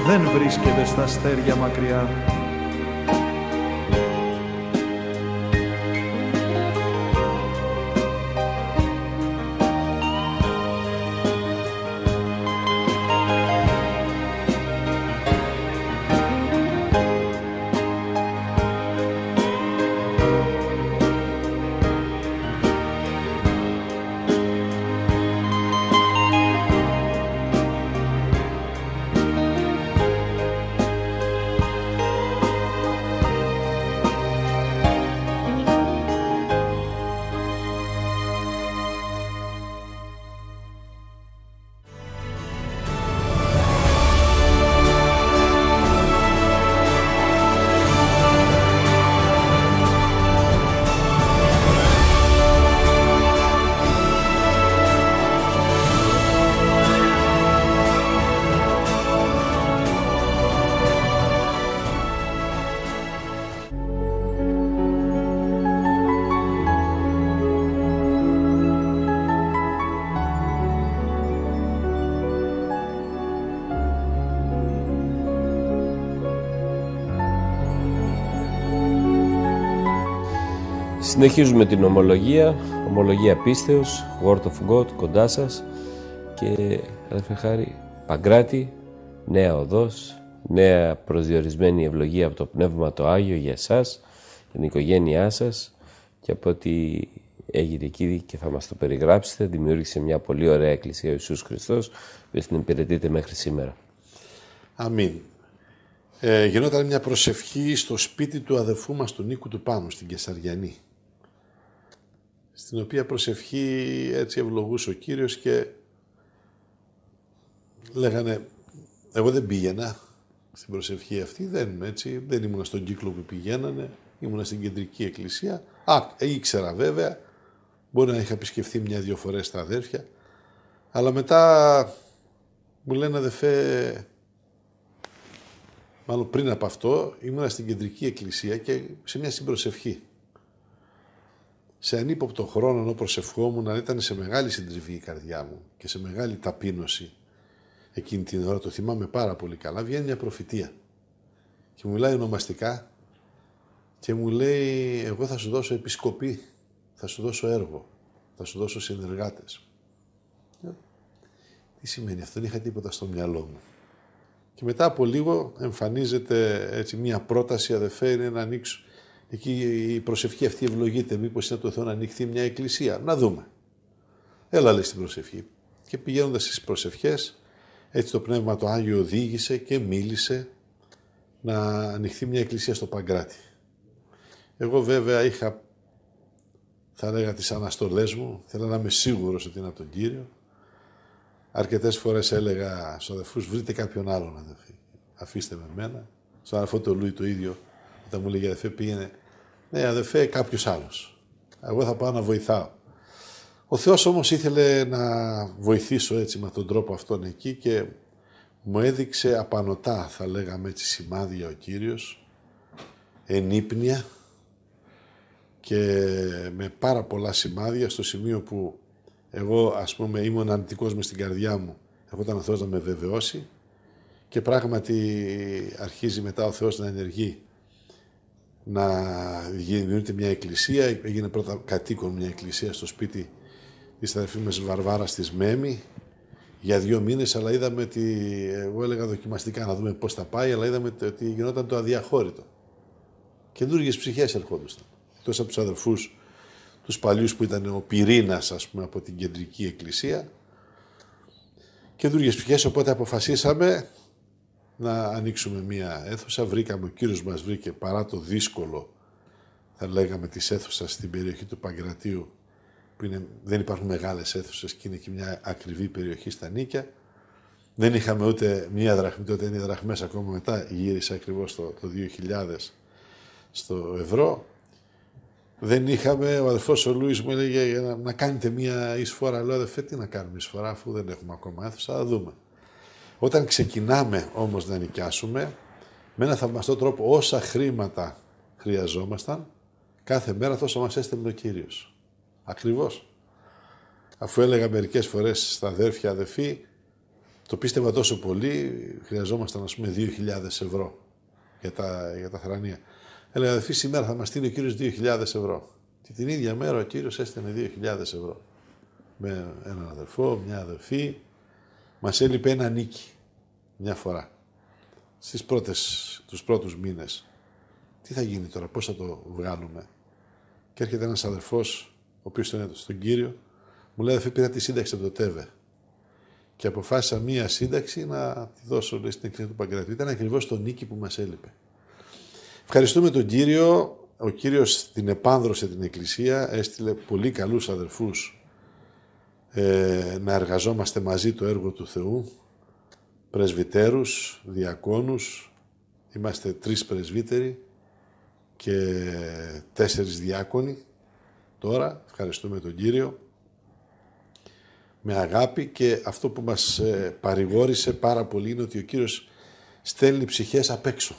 δεν βρίσκεται στα αστέρια μακριά Συνεχίζουμε την ομολογία, ομολογία πίστεως, Word of God κοντά σας και αδερφέ Χάρη, Παγκράτη, νέα οδός, νέα προσδιορισμένη ευλογία από το Πνεύμα το Άγιο για εσάς, την οικογένειά σας και από ό,τι έγινε εκεί και θα μας το περιγράψετε, δημιούργησε μια πολύ ωραία εκκλησία ο Ιησούς Χριστός, που την υπηρετείτε μέχρι σήμερα. Αμήν. Ε, γινόταν μια προσευχή στο σπίτι του αδερφού μας του Νίκου του Πάνου, στην Κεσαριανή στην οποία προσευχή έτσι ευλογούσε ο Κύριος και λέγανε, εγώ δεν πήγαινα στην προσευχή αυτή, δεν, έτσι, δεν ήμουν στον κύκλο που πηγαίνανε, ήμουν στην κεντρική εκκλησία. Α, ήξερα βέβαια, μπορεί να είχα επισκεφθεί μια-δυο φορές τα αδέρφια, αλλά μετά μου λένε αδερφέ, μάλλον πριν από αυτό, ήμουνα στην κεντρική εκκλησία και σε μια συμπροσευχή σε ανύποπτο χρόνο ενώ προσευχόμουν να ήταν σε μεγάλη συντριβή η καρδιά μου και σε μεγάλη ταπείνωση εκείνη την ώρα, το θυμάμαι πάρα πολύ καλά, βγαίνει μια προφητεία και μου λέει ονομαστικά και μου λέει εγώ θα σου δώσω επισκοπή, θα σου δώσω έργο, θα σου δώσω συνεργάτες. Ε, τι σημαίνει αυτό, δεν είχα τίποτα στο μυαλό μου. Και μετά από λίγο εμφανίζεται έτσι μια πρόταση, αδεφέρει να ανοίξω Εκεί η προσευχή αυτή ευλογείται, μήπως είναι το Θεό να ανοιχθεί μια εκκλησία. Να δούμε. Έλα λέει στην προσευχή. Και πηγαίνοντας στις προσευχές, έτσι το πνεύμα το Άγιο οδήγησε και μίλησε να ανοιχθεί μια εκκλησία στο Παγκράτη. Εγώ βέβαια είχα, θα λέγα, τις αναστολές μου, θέλω να είμαι σίγουρος ότι είναι από τον Κύριο. Αρκετές φορές έλεγα στους αδερφούς, βρείτε κάποιον άλλον αδερφή, αφήστε με μένα. Στον αδερφό του Λούι το ίδιο, όταν μου λέγει αδερφέ πήγαινε. Ναι, αδερφέ κάποιος άλλος. Εγώ θα πάω να βοηθάω. Ο Θεός όμως ήθελε να βοηθήσω έτσι με τον τρόπο αυτόν εκεί και μου έδειξε απανοτά, θα λέγαμε έτσι, σημάδια ο Κύριος, ενύπνια και με πάρα πολλά σημάδια στο σημείο που εγώ ας πούμε ήμουν αρνητικός μες στην καρδιά μου, εγώ ήταν ο Θεός να με βεβαιώσει και πράγματι αρχίζει μετά ο Θεός να ενεργεί να γίνεται μια εκκλησία. Έγινε πρώτα κατοίκον μια εκκλησία στο σπίτι της αδερφής Βαρβάρας της Μέμη για δύο μήνες, αλλά είδαμε ότι, εγώ έλεγα δοκιμαστικά να δούμε πώς θα πάει, αλλά είδαμε ότι γινόταν το αδιαχώρητο. Καινούργιες ψυχές ερχόντουσαν. Τόσο από τους αδερφούς, τους παλιούς που ήταν ο πυρήνας, ας πούμε, από την κεντρική εκκλησία. Καινούργιες ψυχές, οπότε αποφασίσαμε να ανοίξουμε μία αίθουσα. Βρήκαμε, ο κύριος μας βρήκε παρά το δύσκολο, θα λέγαμε, της αίθουσας στην περιοχή του Παγκρατίου, που είναι, δεν υπάρχουν μεγάλες αίθουσες και είναι και μια ακριβή περιοχή στα Νίκια. Δεν είχαμε ούτε μία δραχμή, τότε είναι δραχμές ακόμα μετά, γύρισα ακριβώς το, το 2000 στο ευρώ. Δεν είχαμε, ο αδερφός ο Λούι μου έλεγε να, να κάνετε μία εισφορά. Λέω αδερφέ, τι να κάνουμε εισφορά, αφού δεν έχουμε ακόμα αίθουσα, θα δούμε. Όταν ξεκινάμε όμως να νοικιάσουμε, με ένα θαυμαστό τρόπο όσα χρήματα χρειαζόμασταν, κάθε μέρα τόσο μας έστελνε ο Κύριος. Ακριβώς. Αφού έλεγα μερικές φορές στα αδέρφια αδερφοί, το πίστευα τόσο πολύ, χρειαζόμασταν ας πούμε 2.000 ευρώ για τα, για τα θρανία. Έλεγα αδερφοί, σήμερα θα μας στείλει ο Κύριος 2.000 ευρώ. Και την ίδια μέρα ο Κύριος έστελνε 2.000 ευρώ. Με έναν αδερφό, μια αδερφή, Μας έλειπε ένα νίκη μια φορά στις πρώτες, τους πρώτους μήνες. Τι θα γίνει τώρα, πώς θα το βγάλουμε. Και έρχεται ένας αδερφός, ο οποίος ήταν στον Κύριο, μου λέει, αδερφέ, πήρα τη σύνταξη από το ΤΕΒΕ. Και αποφάσισα μία σύνταξη να τη δώσω λέει, στην εκκλησία του Παγκρατή. Ήταν ακριβώς το νίκη που μας έλειπε. Ευχαριστούμε τον Κύριο. Ο κύριος την επάνδρωσε την εκκλησία, έστειλε πολύ καλούς αδερφούς. Ε, να εργαζόμαστε μαζί το έργο του Θεού, πρεσβυτέρους, διακόνους, είμαστε τρεις πρεσβύτεροι και τέσσερις διάκονοι. Τώρα ευχαριστούμε τον Κύριο με αγάπη και αυτό που μας ε, παρηγόρησε πάρα πολύ είναι ότι ο Κύριος στέλνει ψυχές απ' έξω.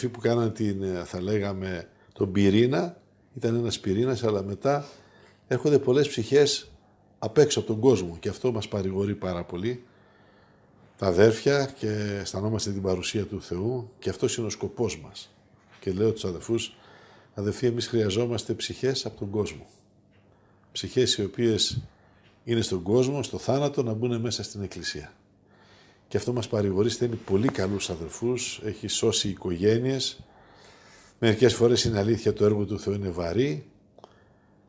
Οι που κάνανε την, ε, θα λέγαμε, τον πυρήνα, ήταν ένας πυρήνας, αλλά μετά έρχονται πολλές ψυχές απ' έξω από τον κόσμο και αυτό μας παρηγορεί πάρα πολύ. Τα αδέρφια και αισθανόμαστε την παρουσία του Θεού και αυτός είναι ο σκοπός μας. Και λέω τους αδερφούς, αδερφοί εμείς χρειαζόμαστε ψυχές από τον κόσμο. Ψυχές οι οποίες είναι στον κόσμο, στο θάνατο, να μπουν μέσα στην εκκλησία. Και αυτό μας παρηγορεί, στέλνει πολύ καλούς αδερφούς, έχει σώσει οικογένειες. Μερικές φορές είναι αλήθεια το έργο του Θεού είναι βαρύ,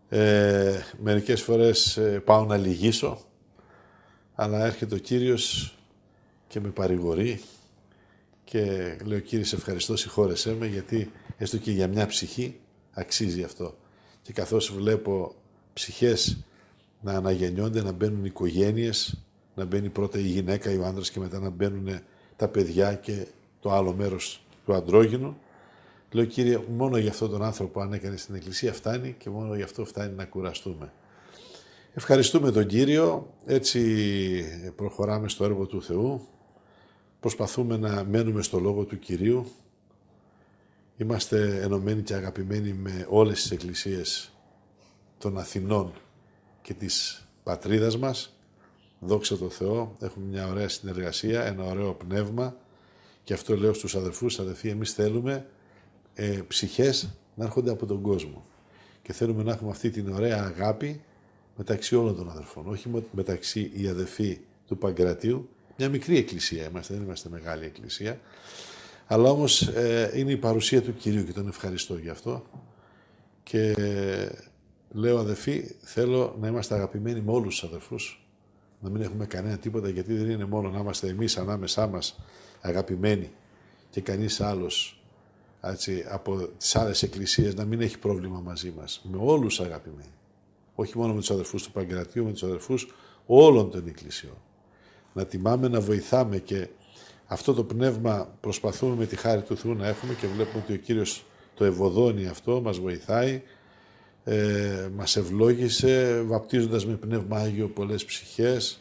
ε, μερικές φορές ε, πάω να λυγίσω, αλλά έρχεται ο Κύριος και με παρηγορεί και λέω Κύριε σε ευχαριστώ, συγχώρεσέ με γιατί έστω και για μια ψυχή αξίζει αυτό. Και καθώς βλέπω ψυχές να αναγεννιόνται, να μπαίνουν οικογένειες, να μπαίνει πρώτα η γυναίκα, ο άντρας και μετά να μπαίνουν τα παιδιά και το άλλο μέρος του αντρόγινου, Λέω, κύριε, μόνο για αυτόν τον άνθρωπο αν έκανε στην Εκκλησία φτάνει και μόνο γι' αυτό φτάνει να κουραστούμε. Ευχαριστούμε τον Κύριο, έτσι προχωράμε στο έργο του Θεού, προσπαθούμε να μένουμε στο Λόγο του Κυρίου, είμαστε ενωμένοι και αγαπημένοι με όλες τις εκκλησίες των Αθηνών και της πατρίδας μας. Δόξα τω Θεώ, έχουμε μια ωραία συνεργασία, ένα ωραίο πνεύμα και αυτό λέω στους αδερφούς, αδερφοί, εμείς θέλουμε ε, ψυχές να έρχονται από τον κόσμο. Και θέλουμε να έχουμε αυτή την ωραία αγάπη μεταξύ όλων των αδερφών, όχι μεταξύ η αδερφοί του Παγκρατίου, μια μικρή εκκλησία είμαστε, δεν είμαστε μεγάλη εκκλησία, αλλά όμως ε, είναι η παρουσία του Κυρίου και τον ευχαριστώ γι' αυτό και λέω αδερφοί, θέλω να είμαστε αγαπημένοι με όλους τους αδερφούς, να μην έχουμε κανένα τίποτα γιατί δεν είναι μόνο να είμαστε εμείς ανάμεσά μας αγαπημένοι και κανείς άλλος έτσι, από τις άλλες εκκλησίες να μην έχει πρόβλημα μαζί μας. Με όλους αγαπημένοι. Όχι μόνο με τους αδερφούς του Παγκρατίου, με τους αδερφούς όλων των εκκλησιών. Να τιμάμε, να βοηθάμε και αυτό το πνεύμα προσπαθούμε με τη χάρη του Θεού να έχουμε και βλέπουμε ότι ο Κύριος το ευωδώνει αυτό, μας βοηθάει, ε, μας ευλόγησε βαπτίζοντας με Πνεύμα Άγιο πολλές ψυχές,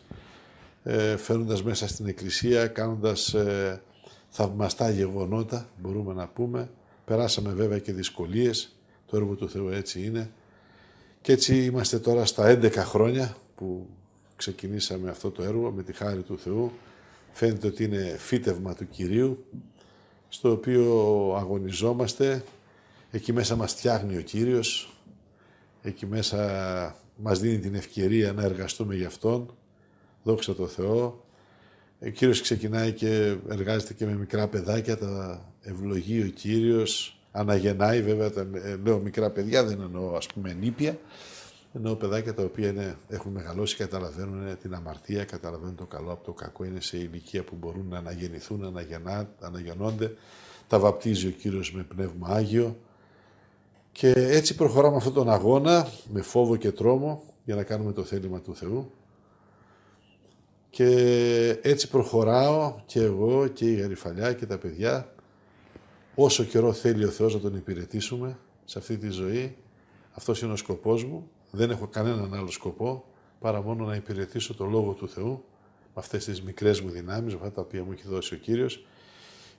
ε, φέρνοντας μέσα στην Εκκλησία, κάνοντας... Ε, θαυμαστά γεγονότα, μπορούμε να πούμε. Περάσαμε βέβαια και δυσκολίες, το έργο του Θεού έτσι είναι. Και έτσι είμαστε τώρα στα 11 χρόνια που ξεκινήσαμε αυτό το έργο με τη χάρη του Θεού. Φαίνεται ότι είναι φύτευμα του Κυρίου, στο οποίο αγωνιζόμαστε. Εκεί μέσα μας φτιάχνει ο Κύριος, εκεί μέσα μας δίνει την ευκαιρία να εργαστούμε γι' Αυτόν. Δόξα τω Θεώ, ο Κύριος ξεκινάει και εργάζεται και με μικρά παιδάκια, τα ευλογεί ο Κύριος, αναγεννάει βέβαια, τα, λέω μικρά παιδιά, δεν εννοώ ας πούμε νήπια, εννοώ παιδάκια τα οποία είναι, έχουν μεγαλώσει, καταλαβαίνουν την αμαρτία, καταλαβαίνουν το καλό από το κακό, είναι σε ηλικία που μπορούν να αναγεννηθούν, να αναγεννώνται, τα βαπτίζει ο Κύριος με Πνεύμα Άγιο και έτσι προχωράμε αυτόν τον αγώνα με φόβο και τρόμο για να κάνουμε το θέλημα του Θεού και έτσι προχωράω και εγώ και η Γαριφαλιά και τα παιδιά όσο καιρό θέλει ο Θεός να τον υπηρετήσουμε σε αυτή τη ζωή. Αυτός είναι ο σκοπός μου. Δεν έχω κανέναν άλλο σκοπό παρά μόνο να υπηρετήσω το Λόγο του Θεού με αυτές τις μικρές μου δυνάμεις, με αυτά τα οποία μου έχει δώσει ο Κύριος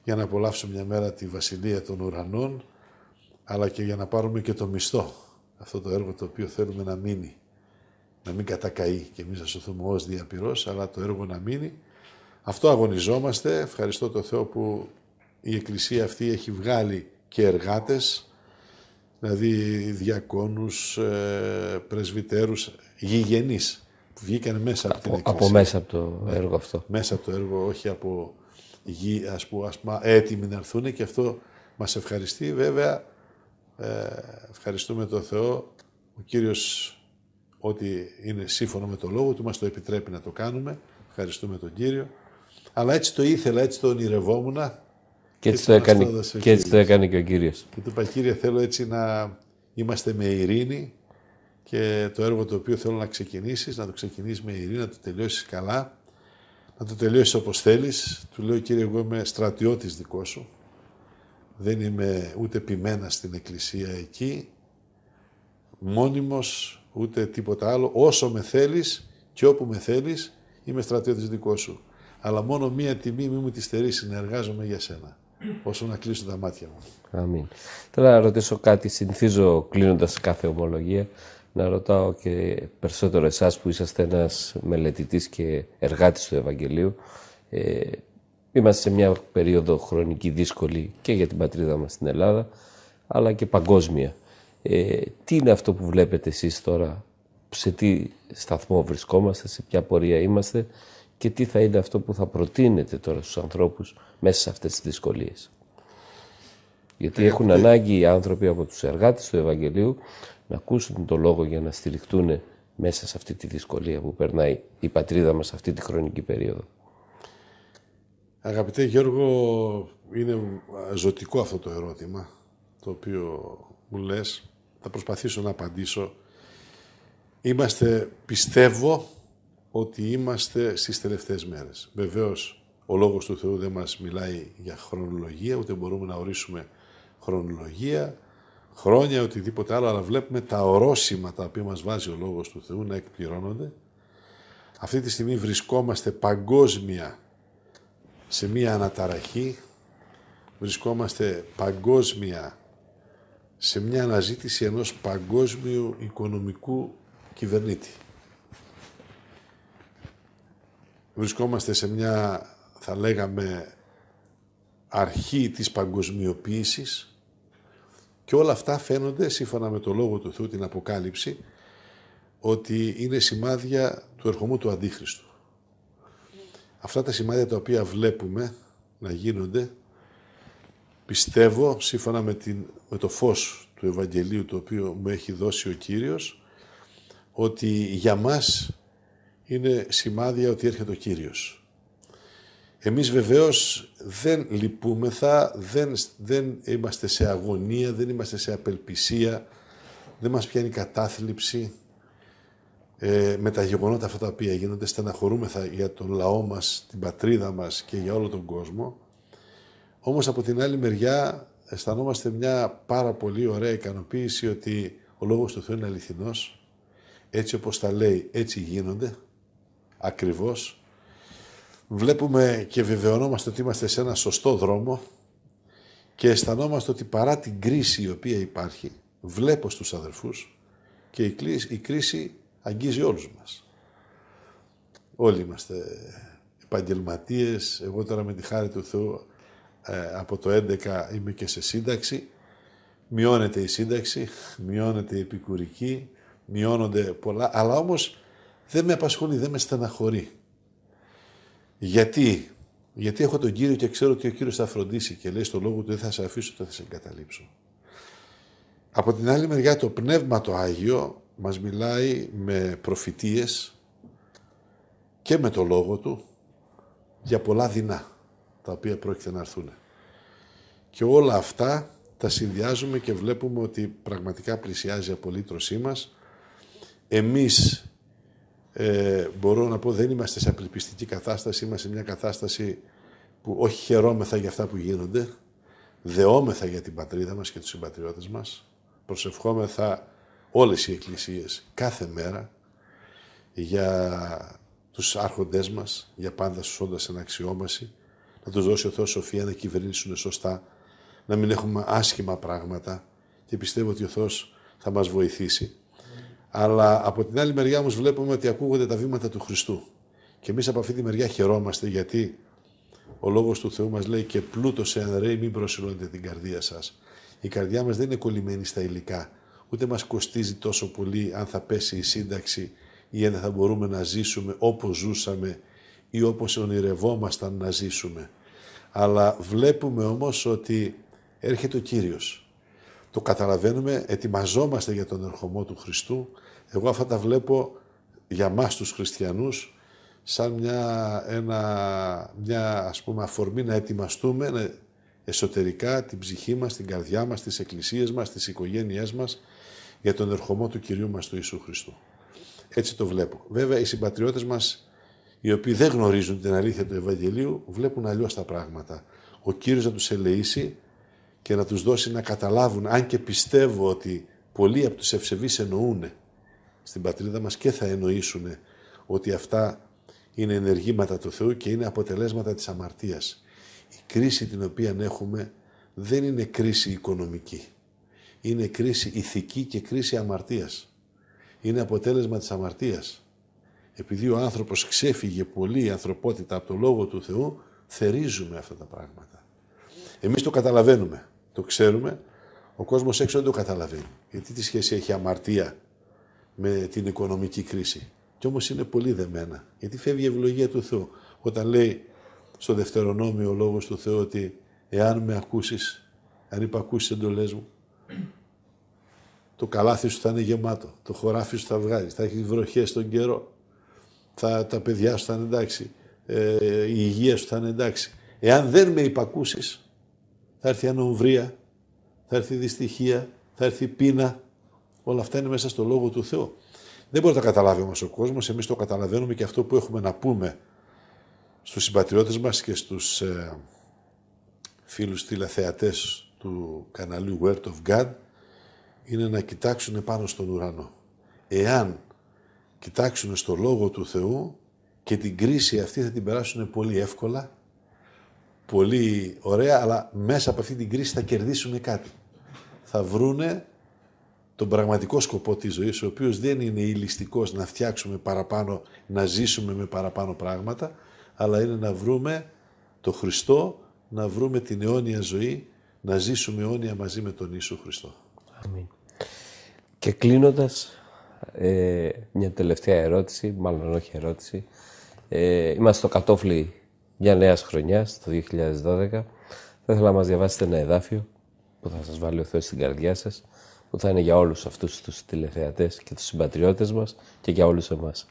για να απολαύσω μια μέρα τη Βασιλεία των Ουρανών αλλά και για να πάρουμε και το μισθό αυτό το έργο το οποίο θέλουμε να μείνει να μην κατακαεί και εμείς να σωθούμε ως διαπυρός, αλλά το έργο να μείνει. Αυτό αγωνιζόμαστε. Ευχαριστώ το Θεό που η Εκκλησία αυτή έχει βγάλει και εργάτες, δηλαδή διακόνους, ε, πρεσβυτέρους, γηγενείς που βγήκαν μέσα από, την Εκκλησία. Από μέσα από το ναι. έργο αυτό. Μέσα από το έργο, όχι από γη, ας πούμε, έτοιμοι να έρθουν και αυτό μας ευχαριστεί. Βέβαια, ε, ευχαριστούμε τον Θεό, ο Κύριος Ό,τι είναι σύμφωνο με το λόγο του, μας το επιτρέπει να το κάνουμε. Ευχαριστούμε τον Κύριο. Αλλά έτσι το ήθελα, έτσι το ονειρευόμουν. Και έτσι, το, έκανε, και έτσι το έκανε και ο Κύριος. Και του είπα, Κύριε, θέλω έτσι να είμαστε με ειρήνη και το έργο το οποίο θέλω να ξεκινήσεις, να το ξεκινήσεις με ειρήνη, να το τελειώσεις καλά, να το τελειώσεις όπως θέλεις. Του λέω, Κύριε, εγώ είμαι στρατιώτης δικό σου. Δεν είμαι ούτε ποιμένα στην εκκλησία εκεί. Μόνιμος, ούτε τίποτα άλλο. Όσο με θέλεις και όπου με θέλεις, είμαι στρατιώτης δικός σου. Αλλά μόνο μία τιμή μη μου τη στερήσει να εργάζομαι για σένα. Όσο να κλείσω τα μάτια μου. Αμήν. Τώρα να ρωτήσω κάτι, Συνθίζω, κλείνοντας κάθε ομολογία, να ρωτάω και περισσότερο εσάς που είσαστε ένας μελετητής και εργάτης του Ευαγγελίου. Ε, είμαστε σε μια περίοδο χρονική δύσκολη και για την πατρίδα μας στην Ελλάδα, αλλά και παγκόσμια. Ε, τι είναι αυτό που βλέπετε εσείς τώρα, σε τι σταθμό βρισκόμαστε, σε ποια πορεία είμαστε και τι θα είναι αυτό που θα προτείνετε τώρα στους ανθρώπους μέσα σε αυτές τις δυσκολίες. Γιατί ε, έχουν ε, ανάγκη οι άνθρωποι από τους εργάτες του Ευαγγελίου να ακούσουν το λόγο για να στηριχτούν μέσα σε αυτή τη δυσκολία που περνάει η πατρίδα μας αυτή τη χρονική περίοδο. Αγαπητέ Γιώργο, είναι ζωτικό αυτό το ερώτημα το οποίο μου λες θα προσπαθήσω να απαντήσω. Είμαστε, πιστεύω, ότι είμαστε στις τελευταίες μέρες. Βεβαίως, ο Λόγος του Θεού δεν μας μιλάει για χρονολογία, ούτε μπορούμε να ορίσουμε χρονολογία, χρόνια, οτιδήποτε άλλο, αλλά βλέπουμε τα ορόσημα τα οποία μας βάζει ο Λόγος του Θεού να εκπληρώνονται. Αυτή τη στιγμή βρισκόμαστε παγκόσμια σε μία αναταραχή, βρισκόμαστε παγκόσμια σε μια αναζήτηση ενός παγκόσμιου οικονομικού κυβερνήτη. Βρισκόμαστε σε μια, θα λέγαμε, αρχή της παγκοσμιοποίησης και όλα αυτά φαίνονται, σύμφωνα με το λόγο του Θεού, την Αποκάλυψη, ότι είναι σημάδια του ερχομού του Αντίχριστου. Αυτά τα σημάδια τα οποία βλέπουμε να γίνονται πιστεύω σύμφωνα με, την, με το φως του Ευαγγελίου το οποίο μου έχει δώσει ο Κύριος ότι για μας είναι σημάδια ότι έρχεται ο Κύριος. Εμείς βεβαίως δεν λυπούμεθα, δεν, δεν είμαστε σε αγωνία, δεν είμαστε σε απελπισία, δεν μας πιάνει κατάθλιψη ε, με τα γεγονότα αυτά τα οποία γίνονται, στεναχωρούμεθα για τον λαό μας, την πατρίδα μας και για όλο τον κόσμο. Όμως από την άλλη μεριά αισθανόμαστε μια πάρα πολύ ωραία ικανοποίηση ότι ο Λόγος του Θεού είναι αληθινός, έτσι όπως τα λέει, έτσι γίνονται, ακριβώς. Βλέπουμε και βεβαιωνόμαστε ότι είμαστε σε ένα σωστό δρόμο και αισθανόμαστε ότι παρά την κρίση η οποία υπάρχει, βλέπω στους αδερφούς και η κρίση, αγγίζει όλους μας. Όλοι είμαστε επαγγελματίες, εγώ τώρα με τη χάρη του Θεού ε, από το 11 είμαι και σε σύνταξη, μειώνεται η σύνταξη, μειώνεται η επικουρική, μειώνονται πολλά, αλλά όμως δεν με απασχολεί, δεν με στεναχωρεί. Γιατί, γιατί έχω τον Κύριο και ξέρω ότι ο Κύριος θα φροντίσει και λέει στον λόγο του δεν θα σε αφήσω, δεν θα σε εγκαταλείψω. Από την άλλη μεριά το Πνεύμα το Άγιο μας μιλάει με προφητείες και με το λόγο του για πολλά δεινά τα οποία πρόκειται να έρθουν. Και όλα αυτά τα συνδυάζουμε και βλέπουμε ότι πραγματικά πλησιάζει η απολύτρωσή μας. Εμείς, ε, μπορώ να πω, δεν είμαστε σε απελπιστική κατάσταση, είμαστε σε μια κατάσταση που όχι χαιρόμεθα για αυτά που γίνονται, δεόμεθα για την πατρίδα μας και τους συμπατριώτες μας, προσευχόμεθα όλες οι εκκλησίες κάθε μέρα για τους άρχοντές μας, για πάντα στους όντας να τους δώσει ο Θεός σοφία να κυβερνήσουν σωστά, να μην έχουμε άσχημα πράγματα και πιστεύω ότι ο Θεός θα μας βοηθήσει. Αλλά από την άλλη μεριά όμως βλέπουμε ότι ακούγονται τα βήματα του Χριστού. Και εμείς από αυτή τη μεριά χαιρόμαστε γιατί ο Λόγος του Θεού μας λέει και πλούτος εάν ρέει μην προσιλώνετε την καρδία σας. Η καρδιά μας δεν είναι κολλημένη στα υλικά. Ούτε μας κοστίζει τόσο πολύ αν θα πέσει η σύνταξη ή αν θα μπορούμε να ζήσουμε όπως ζούσαμε ή όπως ονειρευόμασταν να ζήσουμε. Αλλά βλέπουμε όμως ότι έρχεται ο Κύριος. Το καταλαβαίνουμε, ετοιμαζόμαστε για τον ερχομό του Χριστού. Εγώ αυτά τα βλέπω για μας τους χριστιανούς σαν μια, ένα, μια ας πούμε αφορμή να ετοιμαστούμε εσωτερικά την ψυχή μας, την καρδιά μας, τις εκκλησίες μας, τις οικογένειές μας για τον ερχομό του Κυρίου μας του Ιησού Χριστού. Έτσι το βλέπω. Βέβαια οι συμπατριώτες μας οι οποίοι δεν γνωρίζουν την αλήθεια του Ευαγγελίου, βλέπουν αλλιώς τα πράγματα. Ο κύριος να τους ελεήσει και να τους δώσει να καταλάβουν, αν και πιστεύω ότι πολλοί από τους ευσεβείς εννοούν στην πατρίδα μας και θα εννοήσουν ότι αυτά είναι ενεργήματα του Θεού και είναι αποτελέσματα της αμαρτίας. Η κρίση την οποία έχουμε δεν είναι κρίση οικονομική. Είναι κρίση ηθική και κρίση αμαρτίας. Είναι αποτέλεσμα της αμαρτίας επειδή ο άνθρωπος ξέφυγε πολύ η ανθρωπότητα από το Λόγο του Θεού, θερίζουμε αυτά τα πράγματα. Εμείς το καταλαβαίνουμε, το ξέρουμε, ο κόσμος έξω δεν το καταλαβαίνει. Γιατί τη σχέση έχει αμαρτία με την οικονομική κρίση. Κι όμως είναι πολύ δεμένα, γιατί φεύγει η ευλογία του Θεού. Όταν λέει στο δευτερονόμιο ο Λόγος του Θεού ότι εάν με ακούσεις, αν υπακούσεις εντολές μου, το καλάθι σου θα είναι γεμάτο, το χωράφι σου θα βγάζει, θα έχεις βροχές στον καιρό, θα, τα παιδιά σου θα είναι εντάξει, ε, η υγεία σου θα είναι εντάξει. Εάν δεν με υπακούσεις, θα έρθει ανομβρία, θα έρθει δυστυχία, θα έρθει πείνα. Όλα αυτά είναι μέσα στο λόγο του Θεού. Δεν μπορεί να τα καταλάβει όμως ο κόσμος. Εμείς το καταλαβαίνουμε και αυτό που έχουμε να πούμε στους συμπατριώτες μας και στους ε, φίλους τηλεθεατές του καναλιού Word of God είναι να κοιτάξουν πάνω στον ουρανό. Εάν κοιτάξουν στο Λόγο του Θεού και την κρίση αυτή θα την περάσουν πολύ εύκολα, πολύ ωραία, αλλά μέσα από αυτή την κρίση θα κερδίσουν κάτι. Θα βρούνε τον πραγματικό σκοπό της ζωής, ο οποίος δεν είναι ηλιστικός να φτιάξουμε παραπάνω, να ζήσουμε με παραπάνω πράγματα, αλλά είναι να βρούμε το Χριστό, να βρούμε την αιώνια ζωή, να ζήσουμε αιώνια μαζί με τον Ιησού Χριστό. Αμήν. Και κλείνοντας, ε, μια τελευταία ερώτηση, μάλλον όχι ερώτηση. Ε, είμαστε στο κατόφλι μια νέας χρονιάς, το 2012. Θα ήθελα να μας διαβάσετε ένα εδάφιο που θα σας βάλει ο Θεός στην καρδιά σας, που θα είναι για όλους αυτούς τους τηλεθεατές και τους συμπατριώτες μας και για όλους εμάς.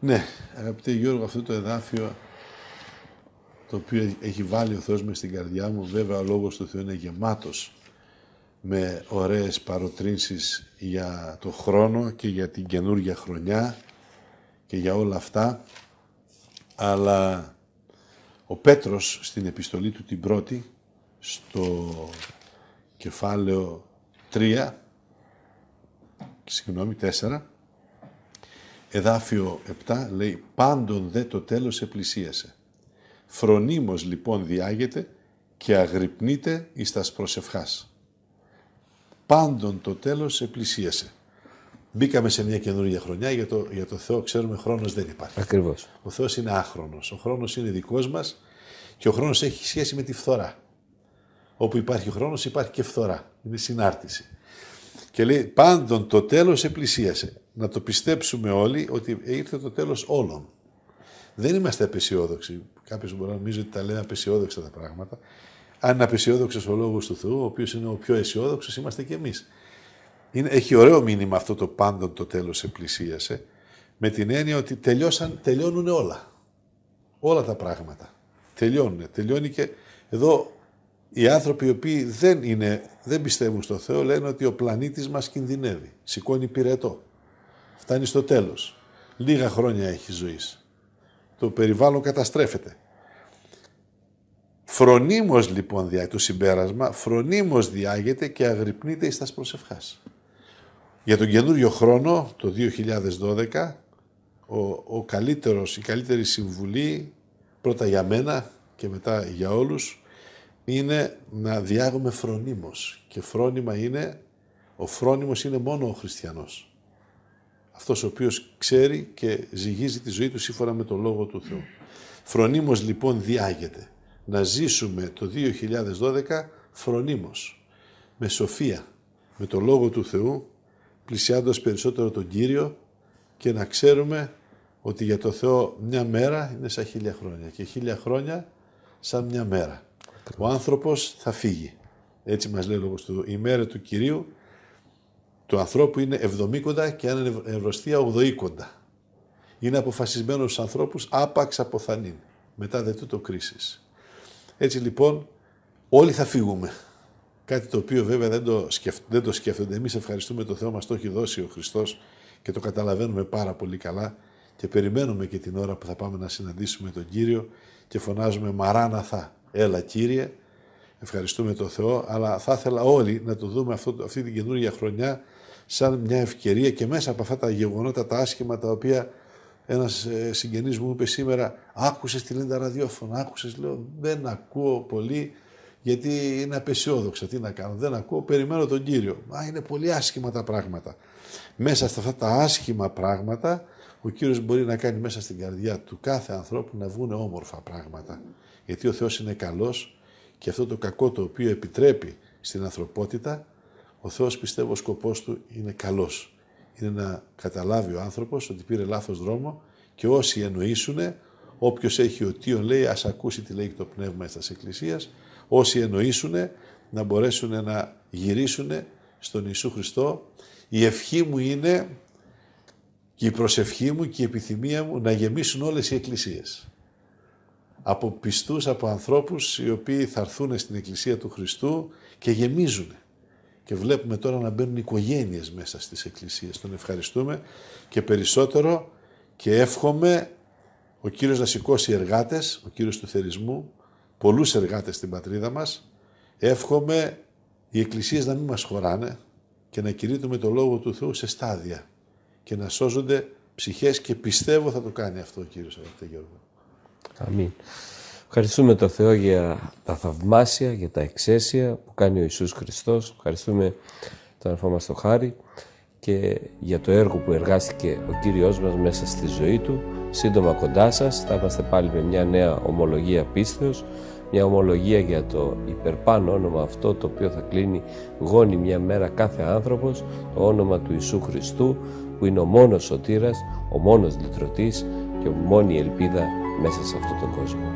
Ναι, αγαπητέ Γιώργο, αυτό το εδάφιο το οποίο έχει βάλει ο Θεός μες στην καρδιά μου, βέβαια ο Λόγος του Θεού είναι γεμάτος με ωραίες παροτρύνσεις για το χρόνο και για την καινούργια χρονιά και για όλα αυτά. Αλλά ο Πέτρος στην επιστολή του την πρώτη, στο κεφάλαιο 3, συγγνώμη 4, εδάφιο 7 λέει «Πάντον δε το τέλος επλησίασε. Φρονίμως λοιπόν διάγεται και αγρυπνείται εις τας προσευχάς» πάντων το τέλος επλησίασε». Μπήκαμε σε μια καινούργια χρονιά, για το, για το Θεό ξέρουμε χρόνος δεν υπάρχει. Ακριβώς. Ο Θεός είναι άχρονος, ο χρόνος είναι δικός μας και ο χρόνος έχει σχέση με τη φθορά. Όπου υπάρχει χρόνος υπάρχει και φθορά, είναι συνάρτηση. Και λέει πάντων το τέλος επλησίασε. Να το πιστέψουμε όλοι ότι ήρθε το τέλος όλων. Δεν είμαστε απεσιόδοξοι. Κάποιος μπορεί να νομίζει ότι τα λέμε απεσιόδοξα τα πράγματα. Αν είναι απεσιόδοξο ο λόγος του Θεού, ο οποίος είναι ο πιο αισιόδοξος, είμαστε κι εμεί. Έχει ωραίο μήνυμα αυτό το πάντον το τέλος επλησίασε, με την έννοια ότι τελειώσαν, τελειώνουν όλα. Όλα τα πράγματα. Τελειώνουν. Τελειώνει και εδώ οι άνθρωποι οι οποίοι δεν, είναι, δεν πιστεύουν στο Θεό λένε ότι ο πλανήτης μας κινδυνεύει. Σηκώνει πυρετό. Φτάνει στο τέλος. Λίγα χρόνια έχει ζωής. Το περιβάλλον καταστρέφεται. Φρονίμως λοιπόν διά, το συμπέρασμα, φρονίμως διάγεται και αγρυπνείται εις τας προσευχάς. Για τον καινούριο χρόνο, το 2012, ο, ο καλύτερος, η καλύτερη συμβουλή, πρώτα για μένα και μετά για όλους, είναι να διάγουμε φρονίμως. Και φρόνημα είναι, ο φρόνιμος είναι μόνο ο χριστιανός. Αυτός ο οποίος ξέρει και ζυγίζει τη ζωή του σύμφωνα με τον Λόγο του Θεού. Φρονίμως λοιπόν διάγεται να ζήσουμε το 2012 φρονίμως, με σοφία, με το Λόγο του Θεού, πλησιάζοντας περισσότερο τον Κύριο και να ξέρουμε ότι για το Θεό μια μέρα είναι σαν χίλια χρόνια και χίλια χρόνια σαν μια μέρα. Ο άνθρωπος θα φύγει. Έτσι μας λέει ο Λόγος του. Η μέρα του Κυρίου του ανθρώπου είναι 70 και αν ευρωστία 80. Είναι αποφασισμένος στους ανθρώπους άπαξ αποθανήν. Μετά δε τούτο κρίσης. Έτσι λοιπόν όλοι θα φύγουμε. Κάτι το οποίο βέβαια δεν το, σκεφ... δεν το σκέφτονται. Εμείς ευχαριστούμε το Θεό μας το έχει δώσει ο Χριστός και το καταλαβαίνουμε πάρα πολύ καλά και περιμένουμε και την ώρα που θα πάμε να συναντήσουμε τον Κύριο και φωνάζουμε «Μαράναθα, έλα Κύριε». Ευχαριστούμε το Θεό, αλλά θα ήθελα όλοι να το δούμε αυτό, αυτή την καινούργια χρονιά σαν μια ευκαιρία και μέσα από αυτά τα γεγονότα, τα άσχημα τα οποία ένας ε, συγγενής μου είπε σήμερα: Άκουσες τη Λίντα ραδιόφωνο. Άκουσες, λέω: Δεν ακούω πολύ, γιατί είναι απεσιόδοξα. Τι να κάνω, δεν ακούω, περιμένω τον κύριο. Μα είναι πολύ άσχημα τα πράγματα. Μέσα σε αυτά τα άσχημα πράγματα, ο κύριος μπορεί να κάνει μέσα στην καρδιά του κάθε ανθρώπου να βγουν όμορφα πράγματα. Γιατί ο Θεός είναι καλός και αυτό το κακό το οποίο επιτρέπει στην ανθρωπότητα, ο Θεός πιστεύω ο σκοπός του είναι καλός είναι να καταλάβει ο άνθρωπος ότι πήρε λάθος δρόμο και όσοι εννοήσουν, όποιος έχει οτίον λέει ας ακούσει τι λέει το πνεύμα της εκκλησίας, όσοι εννοήσουν να μπορέσουν να γυρίσουν στον Ιησού Χριστό. Η ευχή μου είναι και η προσευχή μου και η επιθυμία μου να γεμίσουν όλες οι εκκλησίες. Από πιστούς, από ανθρώπους οι οποίοι θα έρθουν στην Εκκλησία του Χριστού και γεμίζουν. Και βλέπουμε τώρα να μπαίνουν οικογένειες μέσα στις εκκλησίες. Τον ευχαριστούμε και περισσότερο και εύχομαι ο Κύριος να σηκώσει εργάτες, ο Κύριος του θερισμού, πολλούς εργάτες στην πατρίδα μας. Εύχομαι οι εκκλησίες να μην μας χωράνε και να κηρύττουμε το Λόγο του Θεού σε στάδια και να σώζονται ψυχές και πιστεύω θα το κάνει αυτό ο Κύριος αγαπητέ Γιώργο. Αμήν. Ευχαριστούμε τον Θεό για τα θαυμάσια, για τα εξαίσια που κάνει ο Ιησούς Χριστός. Ευχαριστούμε τον αρφό μας τον Χάρη και για το έργο που εργάστηκε ο Κύριος μας μέσα στη ζωή Του. Σύντομα κοντά σας θα είμαστε πάλι με μια νέα ομολογία πίστεως, μια ομολογία για το υπερπάνω όνομα αυτό το οποίο θα κλείνει γόνι μια μέρα κάθε άνθρωπος, το όνομα του Ιησού Χριστού που είναι ο μόνος σωτήρας, ο μόνος λυτρωτής και η μόνη ελπίδα μέσα σε αυτόν τον κόσμο.